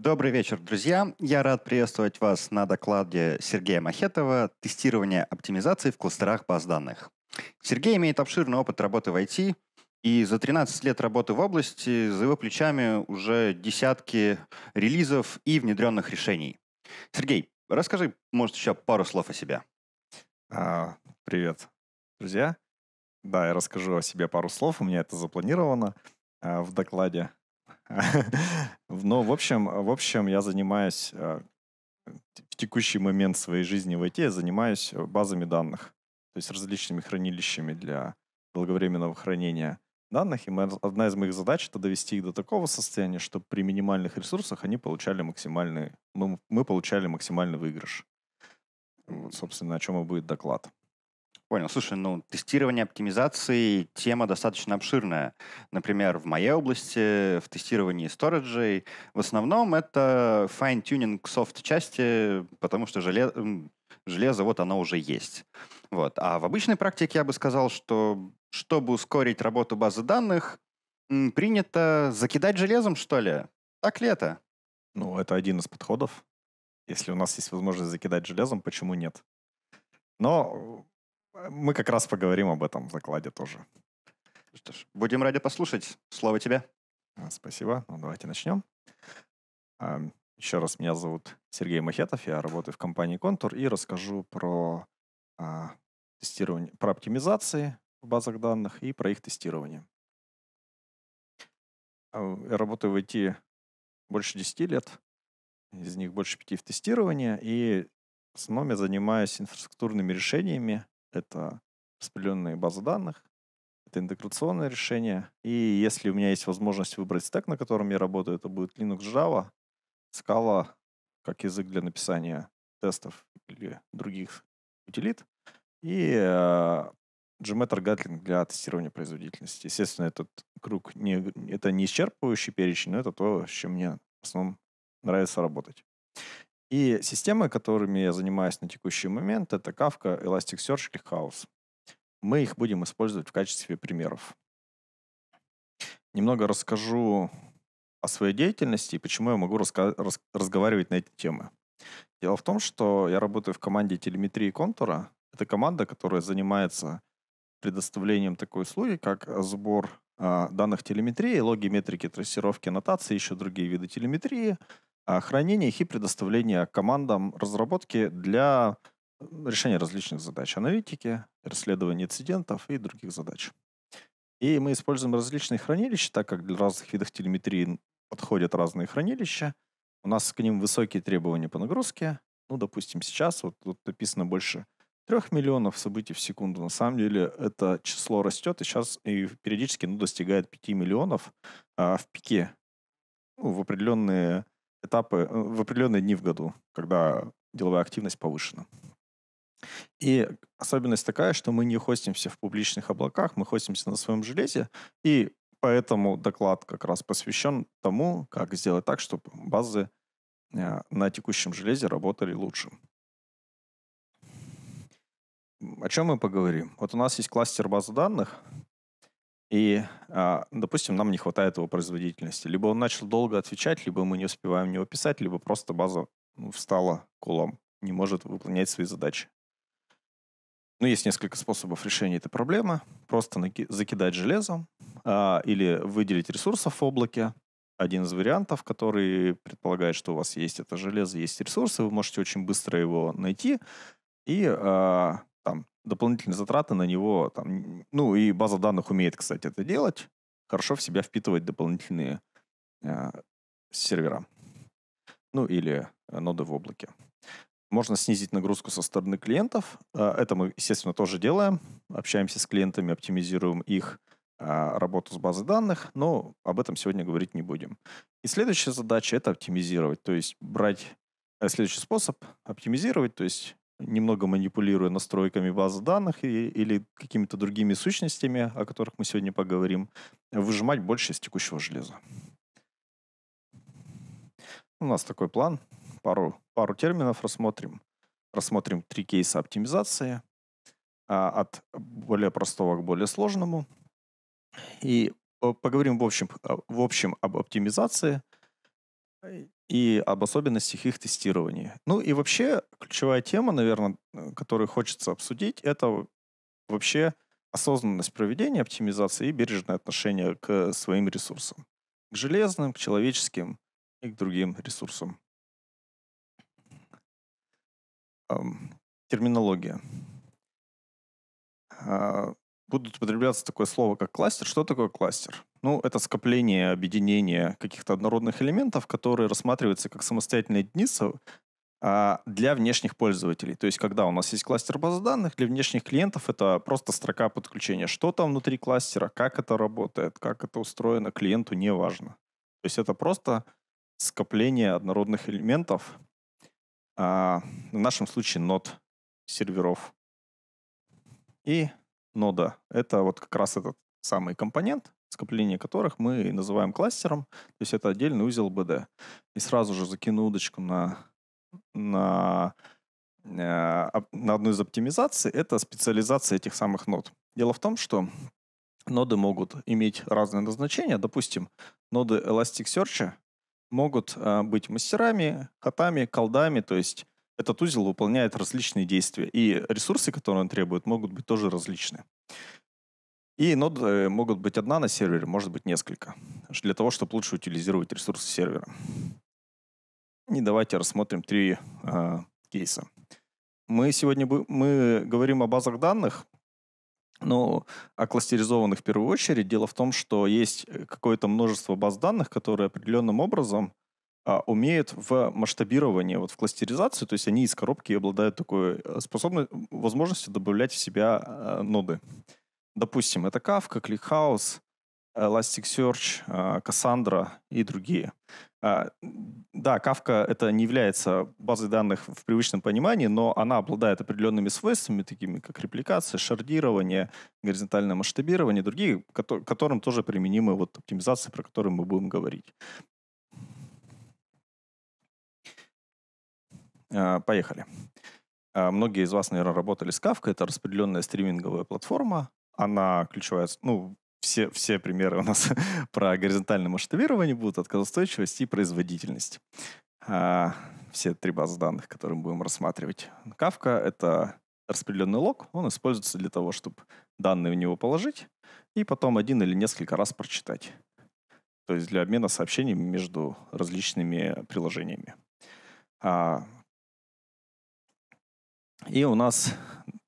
Добрый вечер, друзья. Я рад приветствовать вас на докладе Сергея Махетова «Тестирование оптимизации в кластерах баз данных». Сергей имеет обширный опыт работы в IT, и за 13 лет работы в области за его плечами уже десятки релизов и внедренных решений. Сергей, расскажи, может, еще пару слов о себе. А, привет, друзья. Да, я расскажу о себе пару слов, у меня это запланировано а, в докладе. Но, в общем, в общем, я занимаюсь э, в текущий момент своей жизни в IT, я занимаюсь э, базами данных, то есть различными хранилищами для долговременного хранения данных. И одна из моих задач — это довести их до такого состояния, чтобы при минимальных ресурсах они получали максимальный, мы, мы получали максимальный выигрыш. Вот, собственно, о чем и будет доклад. Понял. Слушай, ну, тестирование оптимизации – тема достаточно обширная. Например, в моей области, в тестировании сториджей, в основном это fine-tuning софт-части, потому что желе... железо, вот оно уже есть. Вот. А в обычной практике я бы сказал, что чтобы ускорить работу базы данных, принято закидать железом, что ли? Так ли это? Ну, это один из подходов. Если у нас есть возможность закидать железом, почему нет? Но мы как раз поговорим об этом в закладе тоже. Что ж, будем рады послушать. Слово тебе. А, спасибо. Ну, давайте начнем. Еще раз, меня зовут Сергей Махетов, я работаю в компании «Контур» и расскажу про а, тестирование, про оптимизации в базах данных и про их тестирование. А, я работаю в IT больше 10 лет, из них больше 5 в тестировании, и в основном я занимаюсь инфраструктурными решениями, это распределенные базы данных, это интеграционное решение. И если у меня есть возможность выбрать стек, на котором я работаю, это будет Linux Java, Scala как язык для написания тестов или других утилит, и э, Gmeter Gatling для тестирования производительности. Естественно, этот круг не, это не исчерпывающий перечень, но это то, с чем мне в основном нравится работать. И системы, которыми я занимаюсь на текущий момент, это Kafka, Elasticsearch и House. Мы их будем использовать в качестве примеров. Немного расскажу о своей деятельности и почему я могу раска- раз- разговаривать на эти темы. Дело в том, что я работаю в команде телеметрии контура. Это команда, которая занимается предоставлением такой услуги, как сбор э, данных телеметрии, логи, метрики, трассировки, аннотации, еще другие виды телеметрии – хранение их и предоставление командам разработки для решения различных задач аналитики, расследования инцидентов и других задач. И мы используем различные хранилища, так как для разных видов телеметрии подходят разные хранилища. У нас к ним высокие требования по нагрузке. Ну, допустим, сейчас вот тут написано больше трех миллионов событий в секунду. На самом деле это число растет, и сейчас и периодически ну, достигает 5 миллионов а, в пике. Ну, в определенные этапы э, в определенные дни в году, когда деловая активность повышена. И особенность такая, что мы не хостимся в публичных облаках, мы хостимся на своем железе, и поэтому доклад как раз посвящен тому, как сделать так, чтобы базы э, на текущем железе работали лучше. О чем мы поговорим? Вот у нас есть кластер баз данных, и, а, допустим, нам не хватает его производительности. Либо он начал долго отвечать, либо мы не успеваем его писать, либо просто база ну, встала кулом, не может выполнять свои задачи. Но ну, есть несколько способов решения этой проблемы. Просто закидать железом а, или выделить ресурсов в облаке. Один из вариантов, который предполагает, что у вас есть это железо, есть ресурсы, вы можете очень быстро его найти и а, там дополнительные затраты на него, там, ну и база данных умеет, кстати, это делать, хорошо в себя впитывать дополнительные э, сервера, ну или ноды в облаке. Можно снизить нагрузку со стороны клиентов. Э, это мы, естественно, тоже делаем. Общаемся с клиентами, оптимизируем их э, работу с базой данных, но об этом сегодня говорить не будем. И следующая задача — это оптимизировать, то есть брать э, следующий способ — оптимизировать, то есть немного манипулируя настройками базы данных и, или какими-то другими сущностями, о которых мы сегодня поговорим, выжимать больше из текущего железа. У нас такой план. Пару, пару терминов рассмотрим. Рассмотрим три кейса оптимизации а, от более простого к более сложному. И э, поговорим в общем, э, в общем об оптимизации и об особенностях их тестирования. Ну и вообще ключевая тема, наверное, э, которую хочется обсудить, это вообще осознанность проведения оптимизации и бережное отношение к своим ресурсам. К железным, к человеческим и к другим ресурсам. Терминология. А, будут употребляться такое слово, как кластер. Что такое кластер? Ну, это скопление, объединение каких-то однородных элементов, которые рассматриваются как самостоятельные единицы а, для внешних пользователей. То есть, когда у нас есть кластер базы данных, для внешних клиентов это просто строка подключения. Что там внутри кластера, как это работает, как это устроено, клиенту не важно. То есть, это просто скопление однородных элементов, а, в нашем случае нод серверов. И нода — это вот как раз этот самый компонент, скопление которых мы называем кластером, то есть это отдельный узел BD. И сразу же закину удочку на, на, э, на одну из оптимизаций, это специализация этих самых нод. Дело в том, что ноды могут иметь разное назначение. Допустим, ноды Elasticsearch могут э, быть мастерами, хатами, колдами, то есть этот узел выполняет различные действия, и ресурсы, которые он требует, могут быть тоже различны. И ноды э, могут быть одна на сервере, может быть несколько, для того, чтобы лучше утилизировать ресурсы сервера. И давайте рассмотрим три э, кейса. Мы сегодня мы говорим о базах данных, ну, о кластеризованных в первую очередь. Дело в том, что есть э, какое-то множество баз данных, которые определенным образом а, умеют в масштабировании, вот в кластеризации, то есть они из коробки обладают такой э, способностью, возможностью добавлять в себя а, ноды. Допустим, это Kafka, ClickHouse, Elasticsearch, а, Cassandra и другие. А, да, Kafka это не является базой данных в привычном понимании, но она обладает определенными свойствами, такими как репликация, шардирование, горизонтальное масштабирование, другие, которым тоже применимы вот оптимизации, про которые мы будем говорить. А, поехали. А, многие из вас, наверное, работали с Kafka. Это распределенная стриминговая платформа. Она ключевая... Ну, все, все примеры у нас про горизонтальное масштабирование будут, отказоустойчивость и производительность. А, все три базы данных, которые мы будем рассматривать. Kafka — это распределенный лог. Он используется для того, чтобы данные в него положить и потом один или несколько раз прочитать. То есть для обмена сообщениями между различными приложениями. И у нас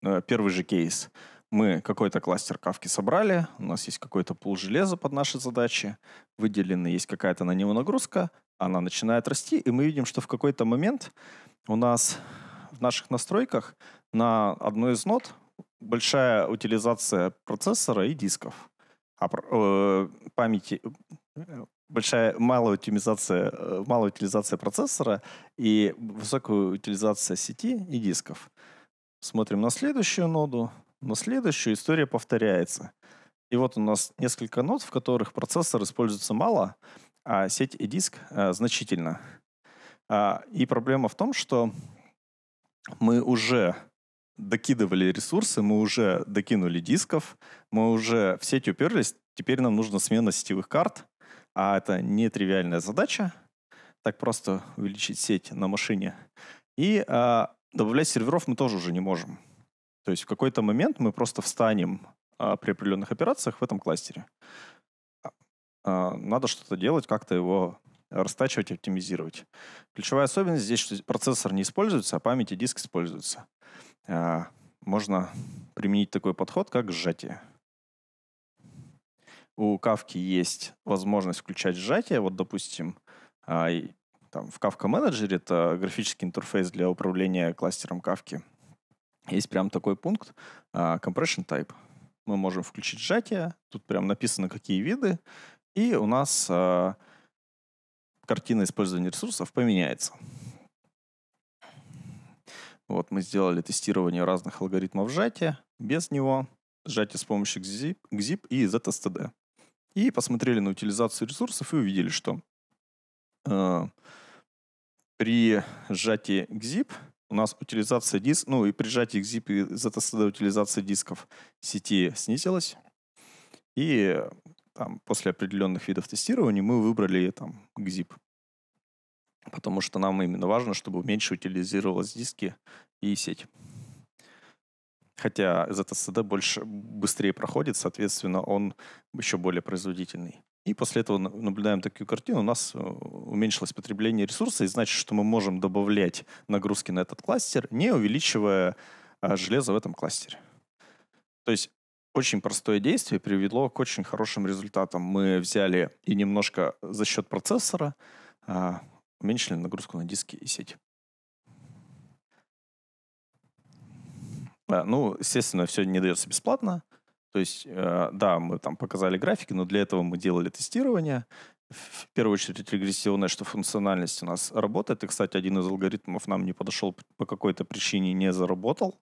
э, первый же кейс. Мы какой-то кластер кавки собрали, у нас есть какой-то пул железа под наши задачи, выделены, есть какая-то на него нагрузка, она начинает расти, и мы видим, что в какой-то момент у нас в наших настройках на одной из нот большая утилизация процессора и дисков, а, э, памяти, большая малая утилизация, э, малая утилизация процессора и высокая утилизация сети и дисков. Смотрим на следующую ноду, на следующую история повторяется. И вот у нас несколько нод, в которых процессор используется мало, а сеть и диск а, значительно. А, и проблема в том, что мы уже докидывали ресурсы, мы уже докинули дисков, мы уже в сеть уперлись, теперь нам нужна смена сетевых карт, а это нетривиальная задача, так просто увеличить сеть на машине. И а, добавлять серверов мы тоже уже не можем. То есть в какой-то момент мы просто встанем а, при определенных операциях в этом кластере. А, надо что-то делать, как-то его растачивать, оптимизировать. Ключевая особенность здесь, что процессор не используется, а память и диск используются. А, можно применить такой подход, как сжатие. У Кавки есть возможность включать сжатие. Вот, допустим, а, там в Kafka Manager это графический интерфейс для управления кластером Kafka. Есть прям такой пункт а, compression type. Мы можем включить сжатие. Тут прям написано, какие виды. И у нас а, картина использования ресурсов поменяется. Вот мы сделали тестирование разных алгоритмов сжатия без него, сжатие с помощью XZIP, XZIP и ZSTD. И посмотрели на утилизацию ресурсов и увидели, что а, при сжатии к ZIP у нас утилизация диск, ну и при сжатии к ZIP и ZSD утилизация дисков сети снизилась. И там, после определенных видов тестирования мы выбрали там GZIP. Потому что нам именно важно, чтобы меньше утилизировалось диски и сеть. Хотя ZSD больше, быстрее проходит, соответственно, он еще более производительный. И после этого наблюдаем такую картину. У нас э, уменьшилось потребление ресурса, и значит, что мы можем добавлять нагрузки на этот кластер, не увеличивая а, железо в этом кластере. То есть очень простое действие привело к очень хорошим результатам. Мы взяли и немножко за счет процессора а, уменьшили нагрузку на диски и сеть. А, ну, естественно, все не дается бесплатно. То есть, э, да, мы там показали графики, но для этого мы делали тестирование. В первую очередь регрессионное, что функциональность у нас работает. И, кстати, один из алгоритмов нам не подошел по какой-то причине, не заработал.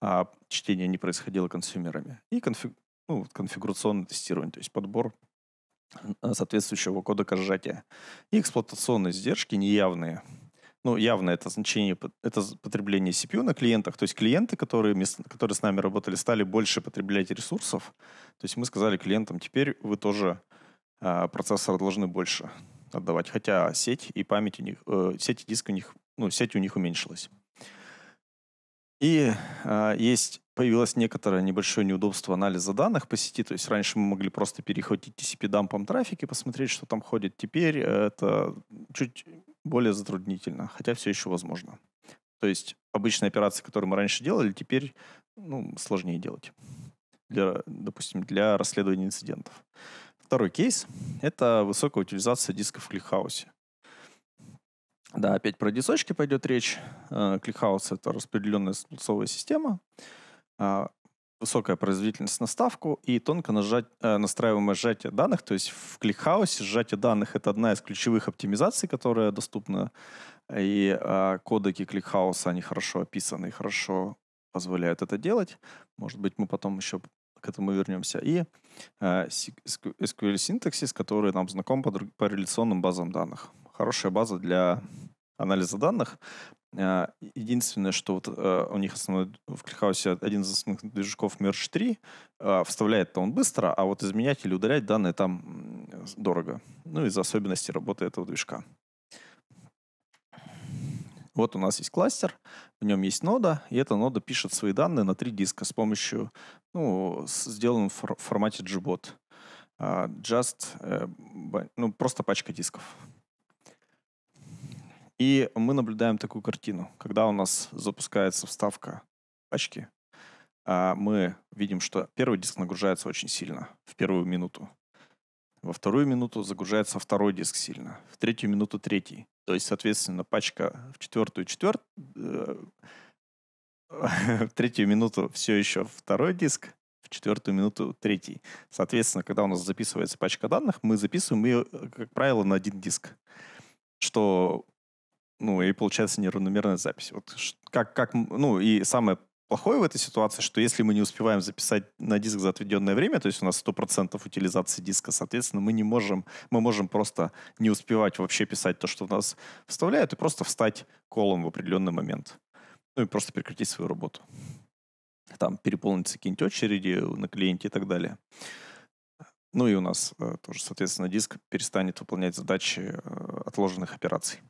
А чтение не происходило консюмерами. И конфиг... ну, конфигурационное тестирование, то есть подбор э, соответствующего кода к сжатия. И эксплуатационные издержки неявные ну, явно это значение, это потребление CPU на клиентах. То есть клиенты, которые, которые с нами работали, стали больше потреблять ресурсов. То есть мы сказали клиентам, теперь вы тоже э, а, процессор должны больше отдавать. Хотя сеть и память у них, э, сеть и диск у них, ну, сеть у них уменьшилась. И э, есть появилось некоторое небольшое неудобство анализа данных по сети. То есть раньше мы могли просто перехватить TCP-дампом трафик и посмотреть, что там ходит. Теперь это чуть более затруднительно, хотя все еще возможно. То есть обычные операции, которые мы раньше делали, теперь ну, сложнее делать, для, допустим, для расследования инцидентов. Второй кейс – это высокая утилизация дисков в кликхаусе. Да, опять про дисочки пойдет речь. Э, кликхаус – это распределенная столбцовая система. А, высокая производительность на ставку и тонко нажать, э, настраиваемое сжатие данных. То есть в кликхаусе сжатие данных — это одна из ключевых оптимизаций, которая доступна. И э, кодеки кликхауса, они хорошо описаны и хорошо позволяют это делать. Может быть, мы потом еще к этому вернемся. И э, SQL синтаксис, который нам знаком по, по реляционным базам данных. Хорошая база для анализа данных. А, единственное, что вот э, у них основной в Кликхаусе один из основных движков Merge 3, а, вставляет-то он быстро, а вот изменять или удалять данные там дорого. Ну, из-за особенностей работы этого движка. Вот у нас есть кластер, в нем есть нода, и эта нода пишет свои данные на три диска с помощью, ну, сделанного в формате JBot. А, just, э, ну, просто пачка дисков. И мы наблюдаем такую картину. Когда у нас запускается вставка пачки, а мы видим, что первый диск нагружается очень сильно в первую минуту. Во вторую минуту загружается второй диск сильно, в третью минуту третий. То есть, соответственно, пачка в четвертую четверт, э, в третью минуту все еще второй диск, в четвертую минуту третий. Соответственно, когда у нас записывается пачка данных, мы записываем ее, э, как правило, на один диск. Что ну, и получается неравномерная запись. Вот как, как, ну, и самое плохое в этой ситуации, что если мы не успеваем записать на диск за отведенное время, то есть у нас 100% утилизации диска, соответственно, мы не можем, мы можем просто не успевать вообще писать то, что в нас вставляют, и просто встать колом в определенный момент. Ну и просто прекратить свою работу. Там переполнится какие-нибудь очереди на клиенте и так далее. Ну и у нас э, тоже, соответственно, диск перестанет выполнять задачи э, отложенных операций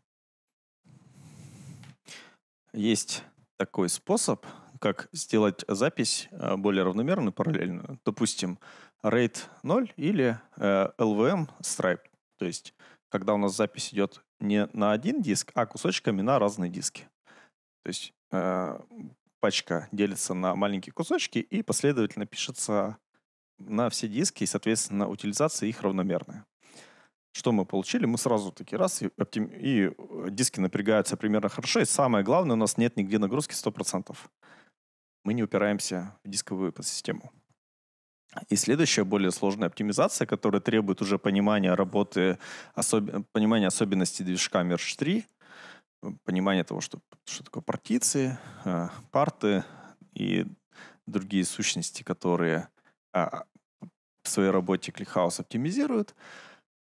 есть такой способ, как сделать запись э, более равномерную, параллельную. Допустим, RAID 0 или э, LVM Stripe. То есть, когда у нас запись идет не на один диск, а кусочками на разные диски. То есть, э, пачка делится на маленькие кусочки и последовательно пишется на все диски, и, соответственно, утилизация их равномерная. Что мы получили? Мы сразу такие раз, и, оптим... и э, диски напрягаются примерно хорошо. И самое главное, у нас нет нигде нагрузки 100%. Мы не упираемся в дисковую экосистему. И следующая более сложная оптимизация, которая требует уже понимания работы, особ... понимания особенностей движка Merge 3, э, понимания того, что, что такое партиции, э, парты и другие сущности, которые а, в своей работе ClickHouse оптимизируют –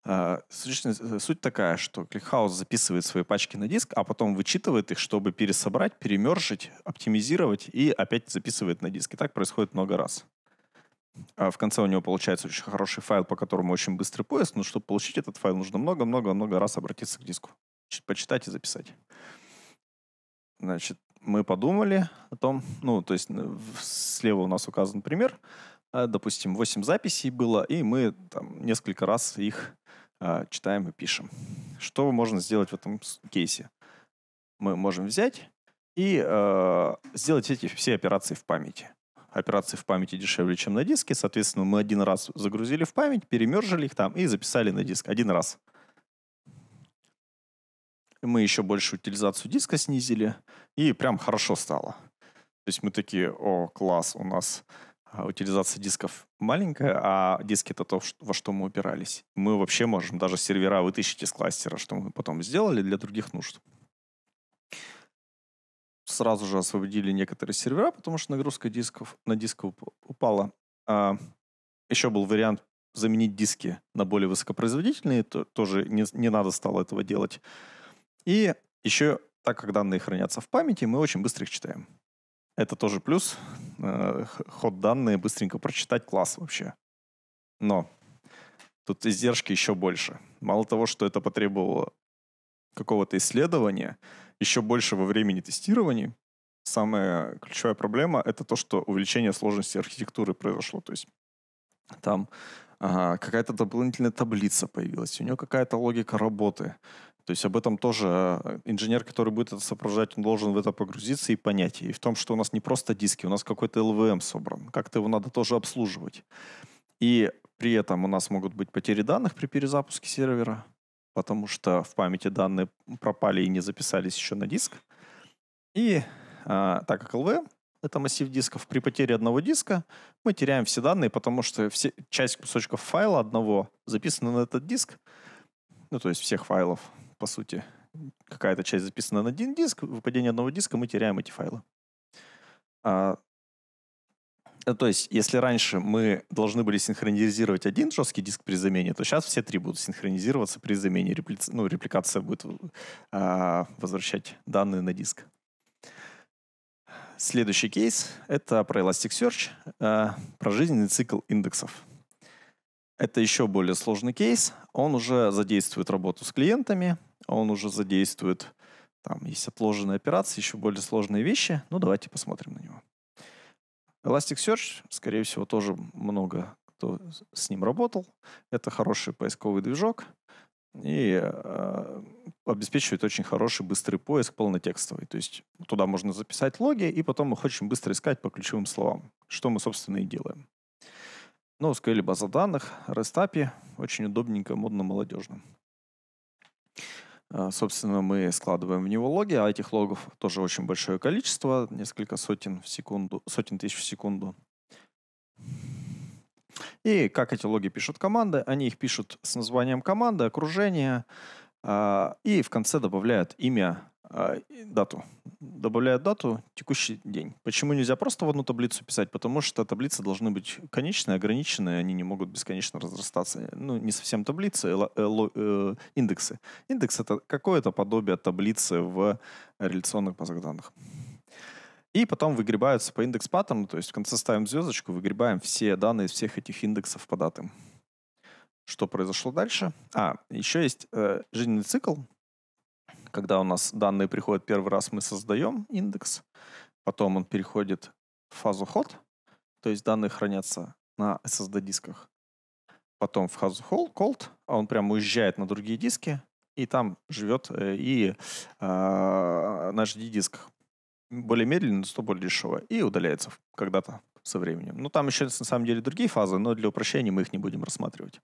Э, э, э, суть, такая, что ClickHouse записывает свои пачки на диск, а потом вычитывает их, чтобы пересобрать, перемержить, оптимизировать и опять записывает на диск. И так происходит много раз. А в конце у него получается очень хороший файл, по которому очень быстрый поиск, но чтобы получить этот файл, нужно много-много-много раз обратиться к диску, почитать и записать. Значит, мы подумали о том, ну, то есть слева у нас указан пример, допустим, 8 записей было, и мы там несколько раз их а, читаем и пишем. Что можно сделать в этом кейсе? Мы можем взять и э, сделать эти все операции в памяти. Операции в памяти дешевле, чем на диске. Соответственно, мы один раз загрузили в память, перемержили их там и записали на диск один раз. Мы еще больше утилизацию диска снизили, и прям хорошо стало. То есть мы такие, о, класс, у нас а, утилизация дисков маленькая, а диски это то, во что мы упирались. Мы вообще можем даже сервера вытащить из кластера, что мы потом сделали для других нужд. Сразу же освободили некоторые сервера, потому что нагрузка дисков на диск упала. А, еще был вариант заменить диски на более высокопроизводительные, то, тоже не, не надо стало этого делать. И еще, так как данные хранятся в памяти, мы очень быстро их читаем. Это тоже плюс. Э, ход данные быстренько прочитать класс вообще. Но тут издержки еще больше. Мало того, что это потребовало какого-то исследования, еще больше во времени тестирования. Самая ключевая проблема — это то, что увеличение сложности архитектуры произошло. То есть там а, какая-то дополнительная таблица появилась, у нее какая-то логика работы. То есть об этом тоже э, инженер, который будет это сопровождать, он должен в это погрузиться и понять. И в том, что у нас не просто диски, у нас какой-то LVM собран. Как-то его надо тоже обслуживать. И при этом у нас могут быть потери данных при перезапуске сервера, потому что в памяти данные пропали и не записались еще на диск. И а, так как LVM это массив дисков. При потере одного диска мы теряем все данные, потому что все, часть кусочков файла одного записана на этот диск, ну, то есть всех файлов по сути. Какая-то часть записана на один диск, выпадение одного диска, мы теряем эти файлы. А, э, то есть, если раньше мы должны были синхронизировать один жесткий диск при замене, то сейчас все три будут синхронизироваться при замене. Репли... Ну, репликация будет а, возвращать данные на диск. Следующий кейс — это про Elasticsearch, а, про жизненный цикл индексов. Это еще более сложный кейс. Он уже задействует работу с клиентами, он уже задействует, там есть отложенные операции, еще более сложные вещи. Ну, давайте посмотрим на него. Elasticsearch, скорее всего, тоже много кто с ним работал. Это хороший поисковый движок и э, обеспечивает очень хороший быстрый поиск полнотекстовый. То есть туда можно записать логи и потом их очень быстро искать по ключевым словам, что мы, собственно, и делаем. Ну, SQL база данных, REST API, очень удобненько, модно, молодежно. А, собственно, мы складываем в него логи, а этих логов тоже очень большое количество, несколько сотен в секунду, сотен тысяч в секунду. И как эти логи пишут команды? Они их пишут с названием команды, окружения а, и в конце добавляют имя а, дату. Добавляю дату, текущий день. Почему нельзя просто в одну таблицу писать? Потому что таблицы должны быть конечные, ограниченные, они не могут бесконечно разрастаться. Ну, не совсем таблицы, а э, индексы. Индекс — это какое-то подобие таблицы в реляционных базах данных. И потом выгребаются по индекс паттерну, то есть в конце ставим звездочку, выгребаем все данные из всех этих индексов по датам. Что произошло дальше? А, еще есть э, жизненный цикл — когда у нас данные приходят первый раз, мы создаем индекс, потом он переходит в фазу ход, то есть данные хранятся на SSD-дисках. Потом в фазу cold, а он прямо уезжает на другие диски, и там живет э, и э, а, на HD-дисках. Более медленно, зато более дешево. И удаляется когда-то со временем. Ну, там еще на самом деле другие фазы, но для упрощения мы их не будем рассматривать.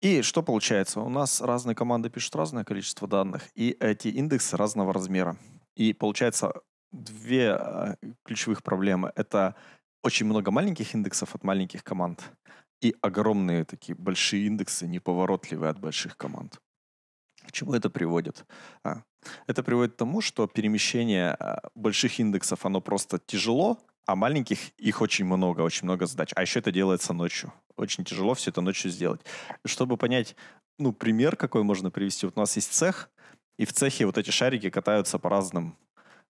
И что получается? У нас разные команды пишут разное количество данных, и эти индексы разного размера. И получается две а, ключевых проблемы. Это очень много маленьких индексов от маленьких команд и огромные такие большие индексы, неповоротливые от больших команд. К чему это приводит? А, это приводит к тому, что перемещение а, больших индексов, оно просто тяжело, а маленьких их очень много, очень много задач. А еще это делается ночью очень тяжело все это ночью сделать. Чтобы понять, ну, пример какой можно привести. Вот у нас есть цех, и в цехе вот эти шарики катаются по разным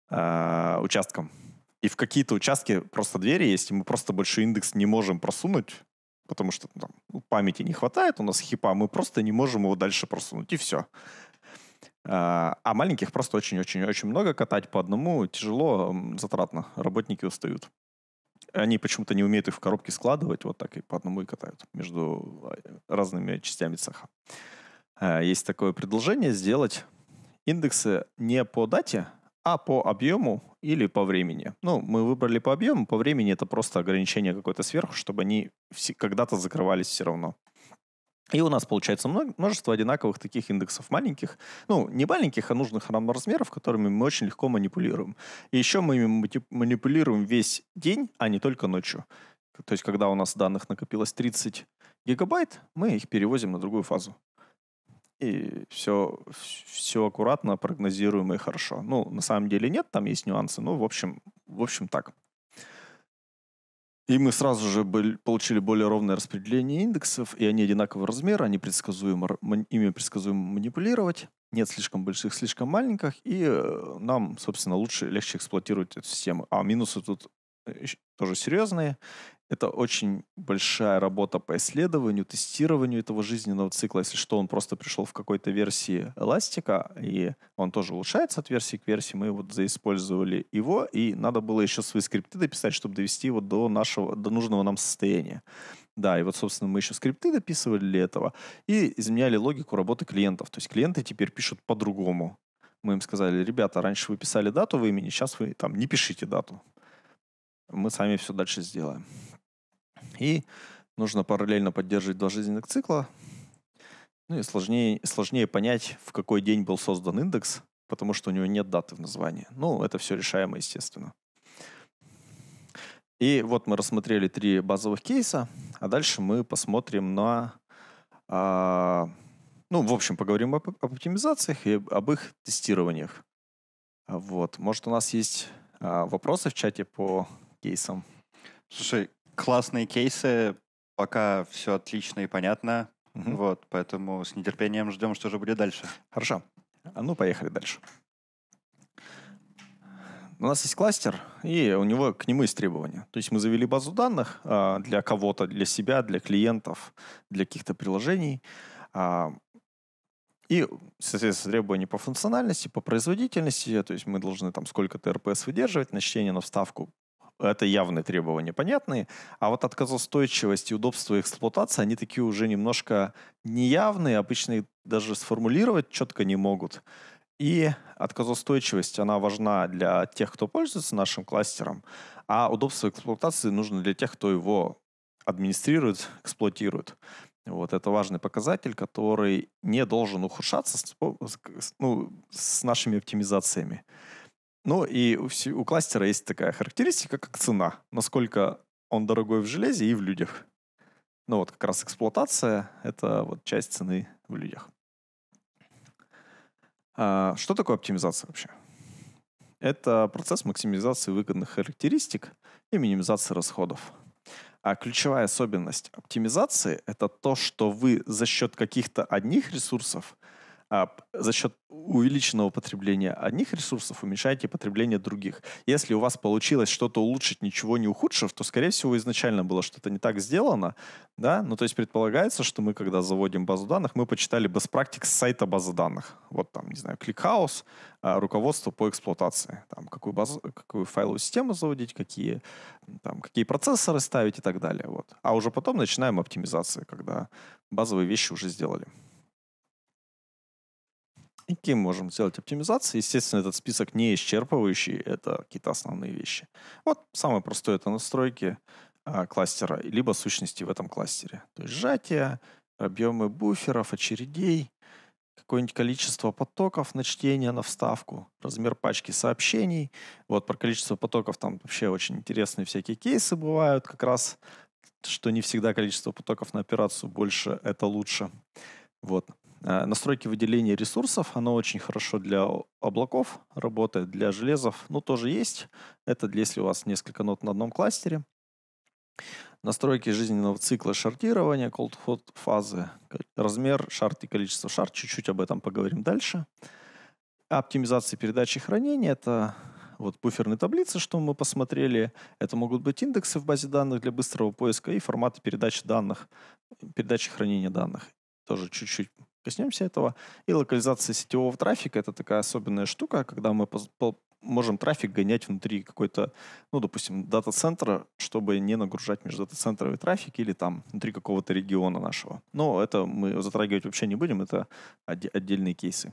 э, участкам. И в какие-то участки просто двери есть, и мы просто большой индекс не можем просунуть, потому что там, ну, памяти не хватает, у нас хипа, а мы просто не можем его дальше просунуть, и все. А, а маленьких просто очень-очень-очень много катать по одному тяжело, затратно, работники устают. Они почему-то не умеют их в коробке складывать, вот так и по одному и катают между а, разными частями цеха. Э, есть такое предложение сделать индексы не по дате, а по объему или по времени. Ну, мы выбрали по объему, по времени это просто ограничение какое-то сверху, чтобы они когда-то закрывались все равно. И у нас получается множество одинаковых таких индексов маленьких, ну, не маленьких, а нужных нам размеров, которыми мы очень легко манипулируем. И еще мы ими манипулируем весь день, а не только ночью. То есть, когда у нас данных накопилось 30 гигабайт, мы их перевозим на другую фазу. И все, все аккуратно, прогнозируемо и хорошо. Ну, на самом деле нет, там есть нюансы. Ну, в общем, в общем так. И мы сразу же получили более ровное распределение индексов, и они одинакового размера, они предсказуемо, ими предсказуемо манипулировать. Нет слишком больших, слишком маленьких, и э, нам, собственно, лучше, легче эксплуатировать эту систему. А минусы тут э, тоже серьезные. Это очень большая работа по исследованию, тестированию этого жизненного цикла. Если что, он просто пришел в какой-то версии эластика, и он тоже улучшается от версии к версии. Мы вот заиспользовали его, и надо было еще свои скрипты дописать, чтобы довести его до нашего, до нужного нам состояния. Да, и вот, собственно, мы еще скрипты дописывали для этого и изменяли логику работы клиентов. То есть клиенты теперь пишут по-другому. Мы им сказали, ребята, раньше вы писали дату в имени, сейчас вы там не пишите дату. Мы сами все дальше сделаем. И нужно параллельно поддерживать два жизненных цикла. Ну и сложнее, сложнее понять, в какой день был создан индекс, потому что у него нет даты в названии. Ну, это все решаемо, естественно. И вот мы рассмотрели три базовых кейса, а дальше мы посмотрим на... А, ну, в общем, поговорим об, об оптимизациях и об их тестированиях. Вот. Может, у нас есть а, вопросы в чате по кейсам? Слушай, классные кейсы, пока все отлично и понятно. Угу. Вот, поэтому с нетерпением ждем, что же будет дальше. Хорошо. А ну, поехали дальше. У нас есть кластер, и у него к нему есть требования. То есть мы завели базу данных э, для кого-то, для себя, для клиентов, для каких-то приложений. Э, и, соответственно, требования по функциональности, по производительности, то есть мы должны там сколько-то РПС выдерживать на чтение, на вставку это явные требования, понятные. А вот отказоустойчивость и удобство эксплуатации, они такие уже немножко неявные, обычные даже сформулировать четко не могут. И отказоустойчивость, она важна для тех, кто пользуется нашим кластером, а удобство эксплуатации нужно для тех, кто его администрирует, эксплуатирует. Вот это важный показатель, который не должен ухудшаться с, ну, с нашими оптимизациями. Ну и у, кластера есть такая характеристика, как цена. Насколько он дорогой в железе и в людях. Ну вот как раз эксплуатация — это вот часть цены в людях. А, что такое оптимизация вообще? Это процесс максимизации выгодных характеристик и минимизации расходов. А ключевая особенность оптимизации — это то, что вы за счет каких-то одних ресурсов а, за счет увеличенного потребления одних ресурсов уменьшаете потребление других. Если у вас получилось что-то улучшить, ничего не ухудшив, то, скорее всего, изначально было что-то не так сделано, да, ну, то есть предполагается, что мы, когда заводим базу данных, мы почитали без практик с сайта базы данных. Вот там, не знаю, кликхаус, руководство по эксплуатации, там, какую, базу, какую файловую систему заводить, какие, там, какие процессоры ставить и так далее, вот. А уже потом начинаем оптимизации, когда базовые вещи уже сделали. Какие можем сделать оптимизации? Естественно, этот список не исчерпывающий, это какие-то основные вещи. Вот самое простое это настройки а, кластера, либо сущности в этом кластере. То есть сжатие, объемы буферов, очередей, какое-нибудь количество потоков на чтение, на вставку, размер пачки сообщений. Вот про количество потоков там вообще очень интересные всякие кейсы бывают, как раз, что не всегда количество потоков на операцию больше, это лучше. Вот. Э, настройки выделения ресурсов, оно очень хорошо для облаков работает, для железов, ну, тоже есть. Это для, если у вас несколько нот на одном кластере. Настройки жизненного цикла шартирования, cold hot фазы, размер шарт и количество шарт. Чуть-чуть об этом поговорим дальше. Оптимизация передачи хранения – это вот буферные таблицы, что мы посмотрели. Это могут быть индексы в базе данных для быстрого поиска и форматы передачи данных, передачи хранения данных. Тоже чуть-чуть коснемся этого. И локализация сетевого трафика — это такая особенная штука, когда мы можем трафик гонять внутри какой-то, ну, допустим, дата-центра, чтобы не нагружать между дата-центровый трафик или там внутри какого-то региона нашего. Но это мы затрагивать вообще не будем, это отдельные кейсы.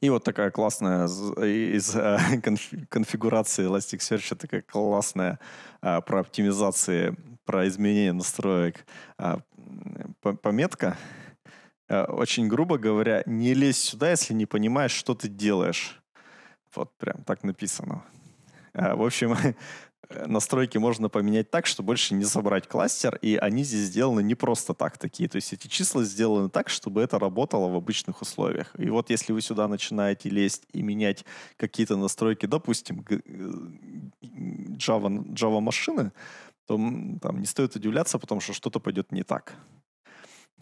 И вот такая классная из э, конфигурации Elasticsearch такая классная э, про оптимизации, про изменение настроек э, пометка. Э, очень грубо говоря, не лезь сюда, если не понимаешь, что ты делаешь. Вот прям так написано. Э, в общем, настройки можно поменять так, что больше не собрать кластер, и они здесь сделаны не просто так такие. То есть эти числа сделаны так, чтобы это работало в обычных условиях. И вот если вы сюда начинаете лезть и менять какие-то настройки, допустим, э, Java, Java машины, то там не стоит удивляться, потому что что-то пойдет не так.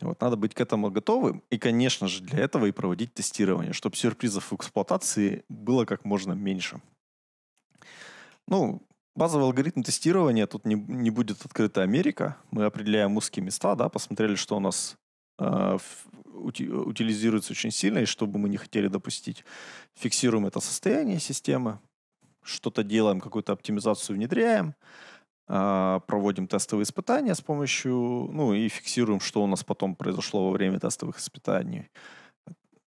Вот, надо быть к этому готовым. И, конечно же, для этого и проводить тестирование, чтобы сюрпризов в эксплуатации было как можно меньше. Ну, базовый алгоритм тестирования, тут не, не будет открыта Америка. Мы определяем узкие места, да, посмотрели, что у нас э, утилизируется очень сильно, и что бы мы не хотели допустить. Фиксируем это состояние системы, что-то делаем, какую-то оптимизацию внедряем, а, проводим тестовые испытания с помощью, ну и фиксируем, что у нас потом произошло во время тестовых испытаний.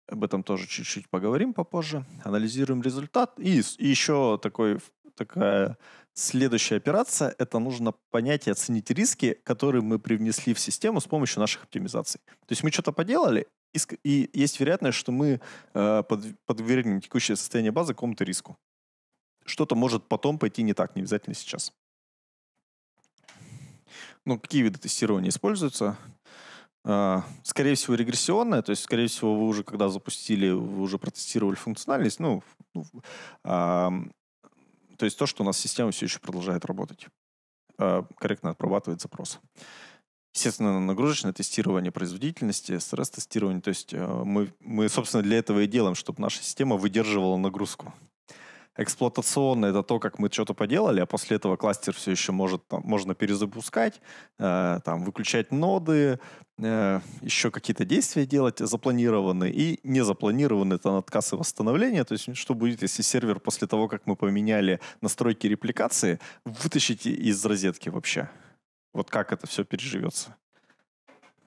Об этом тоже чуть-чуть поговорим попозже. Анализируем результат. И, и еще такой, такая следующая операция – это нужно понять и оценить риски, которые мы привнесли в систему с помощью наших оптимизаций. То есть мы что-то поделали, и, и есть вероятность, что мы э, под, подвергнем текущее состояние базы какому-то риску. Что-то может потом пойти не так, не обязательно сейчас ну, какие виды тестирования используются? А, скорее всего, регрессионное, то есть, скорее всего, вы уже когда запустили, вы уже протестировали функциональность, ну, а, то есть то, что у нас система все еще продолжает работать. А, корректно отрабатывает запрос. Естественно, нагрузочное тестирование производительности, стресс-тестирование. То есть а, мы, мы, собственно, для этого и делаем, чтобы наша система выдерживала нагрузку эксплуатационное это то, как мы что-то поделали, а после этого кластер все еще может, там, можно перезапускать, э, там, выключать ноды, э, еще какие-то действия делать запланированные и не запланированные, это отказ и восстановление. То есть что будет, если сервер после того, как мы поменяли настройки репликации, вытащить из розетки вообще? Вот как это все переживется?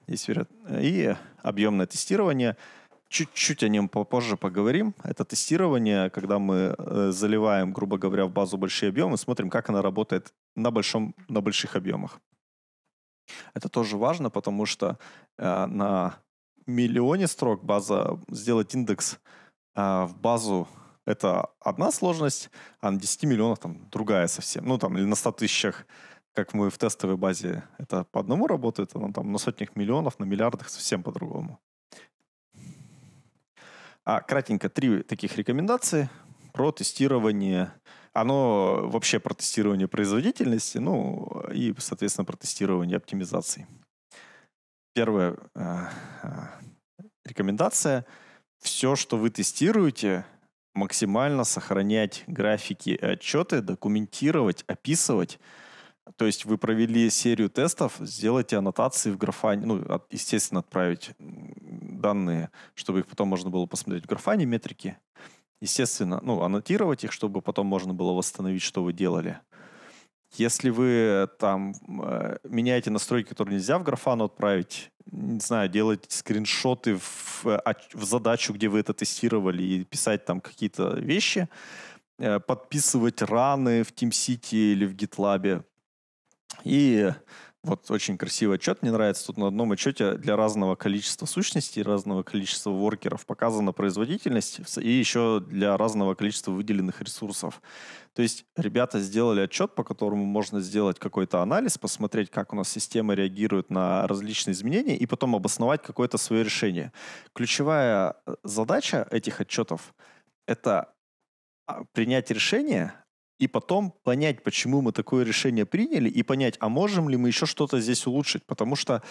Есть вероятность. И объемное тестирование – чуть-чуть о нем попозже поговорим. Это тестирование, когда мы э, заливаем, грубо говоря, в базу большие объемы, смотрим, как она работает на, большом, на больших объемах. Это тоже важно, потому что э, на миллионе строк база э, сделать индекс э, в базу это одна сложность, а на 10 миллионах там другая совсем. Ну, там, или на 100 тысячах, как мы в тестовой базе, это по одному работает, а ну, там на сотнях миллионов, на миллиардах совсем по-другому. А, кратенько три таких рекомендации про тестирование. Оно вообще про тестирование производительности, ну и, соответственно, про тестирование оптимизации. Первая э, э, рекомендация. Все, что вы тестируете, максимально сохранять графики и отчеты, документировать, описывать, то есть вы провели серию тестов, сделайте аннотации в графане, ну, естественно, отправить данные, чтобы их потом можно было посмотреть в графане метрики. Естественно, ну, аннотировать их, чтобы потом можно было восстановить, что вы делали. Если вы там э, меняете настройки, которые нельзя в графану отправить, не знаю, делать скриншоты в, э, в задачу, где вы это тестировали, и писать там какие-то вещи, э, подписывать раны в TeamCity или в GitLab, и вот очень красивый отчет, мне нравится. Тут на одном отчете для разного количества сущностей, разного количества воркеров показана производительность и еще для разного количества выделенных ресурсов. То есть ребята сделали отчет, по которому можно сделать какой-то анализ, посмотреть, как у нас система реагирует на различные изменения и потом обосновать какое-то свое решение. Ключевая э, задача этих отчетов — это а, принять решение и потом понять, почему мы такое решение приняли, и понять, а можем ли мы еще что-то здесь улучшить. Потому что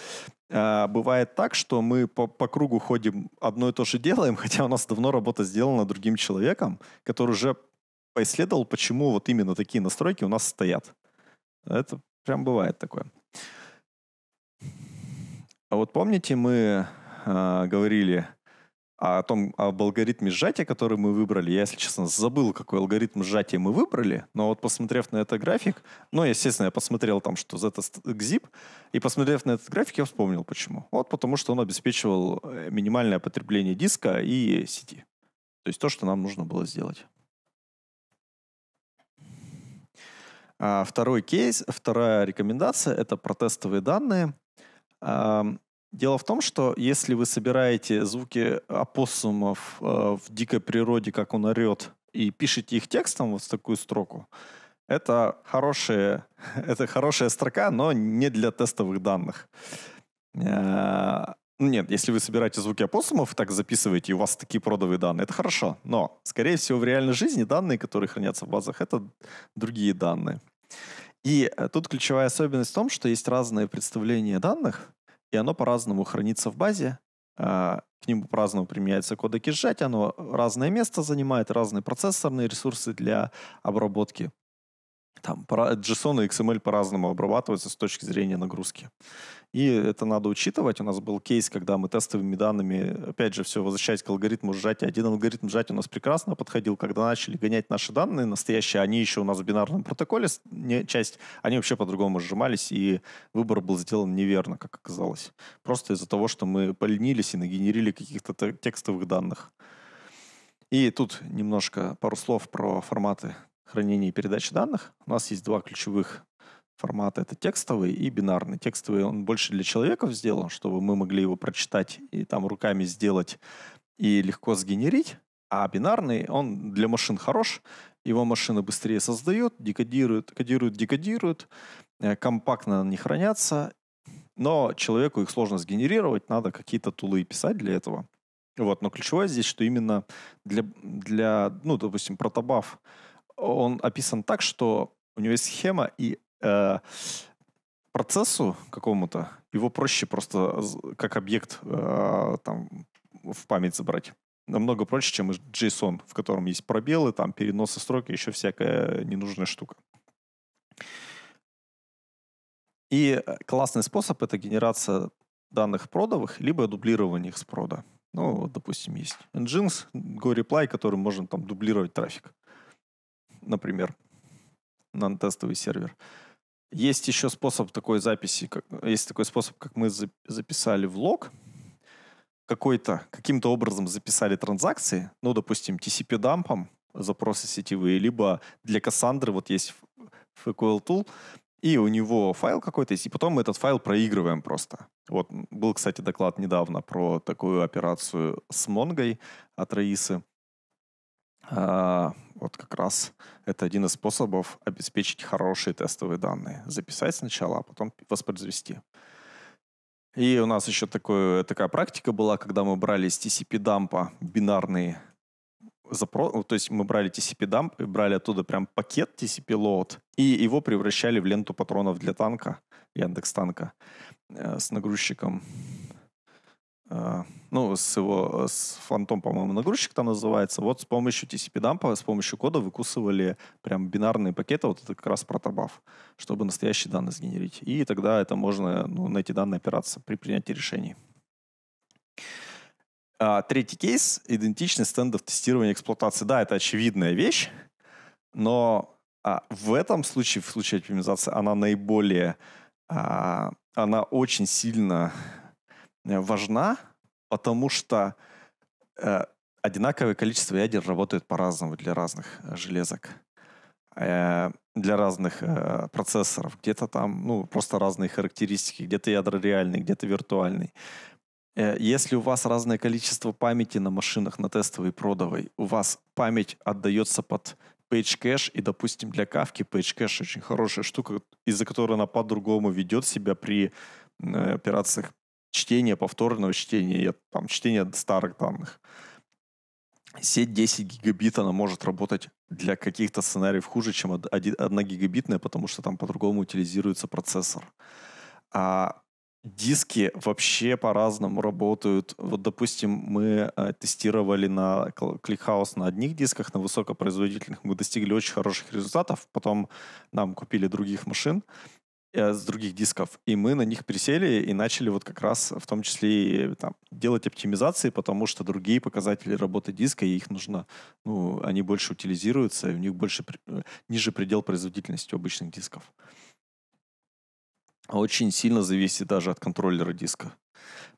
э, бывает так, что мы по, по кругу ходим, одно и то же делаем, хотя у нас давно работа сделана другим человеком, который уже поисследовал, почему вот именно такие настройки у нас стоят. Это прям бывает такое. А вот помните, мы э, говорили а о том, об алгоритме сжатия, который мы выбрали, я, если честно, забыл, какой алгоритм сжатия мы выбрали, но вот посмотрев на этот график, ну, естественно, я посмотрел там, что это ZXZIP, и посмотрев на этот график, я вспомнил, почему. Вот потому что он обеспечивал э, минимальное потребление диска и сети. То есть то, что нам нужно было сделать. А второй кейс, вторая рекомендация — это протестовые данные. Дело в том, что если вы собираете звуки опоссумов э, в дикой природе, как он орет, и пишете их текстом вот с такую строку, это, хорошая, это хорошая строка, но не для тестовых данных. Э, ну нет, если вы собираете звуки опоссумов так записываете, и у вас такие продовые данные, это хорошо. Но, скорее всего, в реальной жизни данные, которые хранятся в базах, это другие данные. И э, тут ключевая особенность в том, что есть разные представления данных, и оно по-разному хранится в базе, а, к нему по-разному применяется кодеки сжать, оно разное место занимает, разные процессорные ресурсы для обработки. Там JSON и XML по-разному обрабатываются с точки зрения нагрузки. И это надо учитывать. У нас был кейс, когда мы тестовыми данными, опять же, все возвращаясь к алгоритму сжатия. Один алгоритм сжатия у нас прекрасно подходил, когда начали гонять наши данные настоящие. Они еще у нас в бинарном протоколе не, часть, они вообще по-другому сжимались, и выбор был сделан неверно, как оказалось. Просто из-за того, что мы поленились и нагенерили каких-то текстовых данных. И тут немножко пару слов про форматы хранения и передачи данных. У нас есть два ключевых формата. Это текстовый и бинарный. Текстовый он больше для человеков сделан, чтобы мы могли его прочитать и там руками сделать и легко сгенерить. А бинарный, он для машин хорош. Его машины быстрее создают, декодируют, кодируют, декодируют. Э, компактно они хранятся. Но человеку их сложно сгенерировать, надо какие-то тулы писать для этого. Вот, но ключевое здесь, что именно для, для ну, допустим, протобаф он описан так, что у него есть схема, и э, процессу какому-то его проще просто как объект э, там, в память забрать. Намного проще, чем JSON, в котором есть пробелы, там переносы строки, еще всякая ненужная штука. И э, классный способ — это генерация данных продовых, либо дублирование их с прода. Ну, вот, допустим, есть Nginx, GoReply, которым можно там дублировать трафик например, на тестовый сервер. Есть еще способ такой записи, как, есть такой способ, как мы за, записали влог, какой-то, каким-то образом записали транзакции, ну, допустим, TCP-дампом, запросы сетевые, либо для Кассандры вот есть FQL Tool, и у него файл какой-то есть, и потом мы этот файл проигрываем просто. Вот был, кстати, доклад недавно про такую операцию с Монгой от Раисы. А, вот как раз это один из способов обеспечить хорошие тестовые данные. Записать сначала, а потом воспроизвести. И у нас еще такое, такая практика была, когда мы брали из TCP-дампа бинарные запросы, ну, то есть мы брали TCP-дамп и брали оттуда прям пакет TCP-load и его превращали в ленту патронов для танка, Яндекс танка, э, с нагрузчиком Э, ну, с его, э, с фантом, по-моему, нагрузчик там называется, вот с помощью TCP-дампа, с помощью кода выкусывали прям бинарные пакеты, вот это как раз протобаф, чтобы настоящие данные сгенерить. И тогда это можно, ну, на эти данные опираться при принятии решений. А, третий кейс — идентичный стендов тестирования эксплуатации. Да, это очевидная вещь, но а, в этом случае, в случае оптимизации, она наиболее... А, она очень сильно Э, важна, потому что э, одинаковое количество ядер работает по-разному для разных э, железок, э, для разных э, процессоров. Где-то там ну, просто разные характеристики, где-то ядра реальные, где-то виртуальные. Э, если у вас разное количество памяти на машинах, на тестовой и продовой, у вас память отдается под page PageCache, и, допустим, для кавки page PageCache очень хорошая штука, из-за которой она по-другому ведет себя при операциях чтения, повторного чтения, там, чтения старых данных. Сеть 10 гигабит, она может работать для каких-то сценариев хуже, чем 1 гигабитная, потому что там по-другому утилизируется процессор. А диски вообще по-разному работают. Вот, допустим, мы э, тестировали на ClickHouse на одних дисках, на высокопроизводительных. Мы достигли очень хороших результатов. Потом нам купили других машин. Э, с других дисков, и мы на них присели и начали вот как раз в том числе там, делать оптимизации, потому что другие показатели работы диска, и их нужно, ну, они больше утилизируются, и у них больше, э, ниже предел производительности обычных дисков. Очень сильно зависит даже от контроллера диска.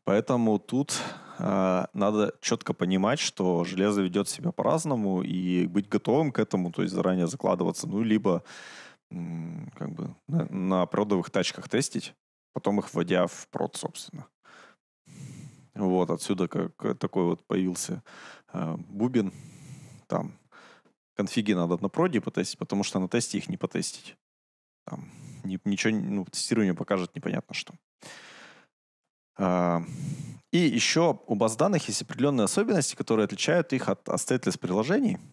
Поэтому тут э, надо четко понимать, что железо ведет себя по-разному, и быть готовым к этому, то есть заранее закладываться, ну, либо как бы на, на продовых тачках тестить, потом их вводя в прод, собственно. Вот отсюда как э, такой вот появился э, бубен. Там конфиги надо на проде потестить, потому что на тесте их не потестить. Там ни, ничего, ну, тестирование покажет непонятно что. Э, и еще у баз данных есть определенные особенности, которые отличают их от stateless приложений –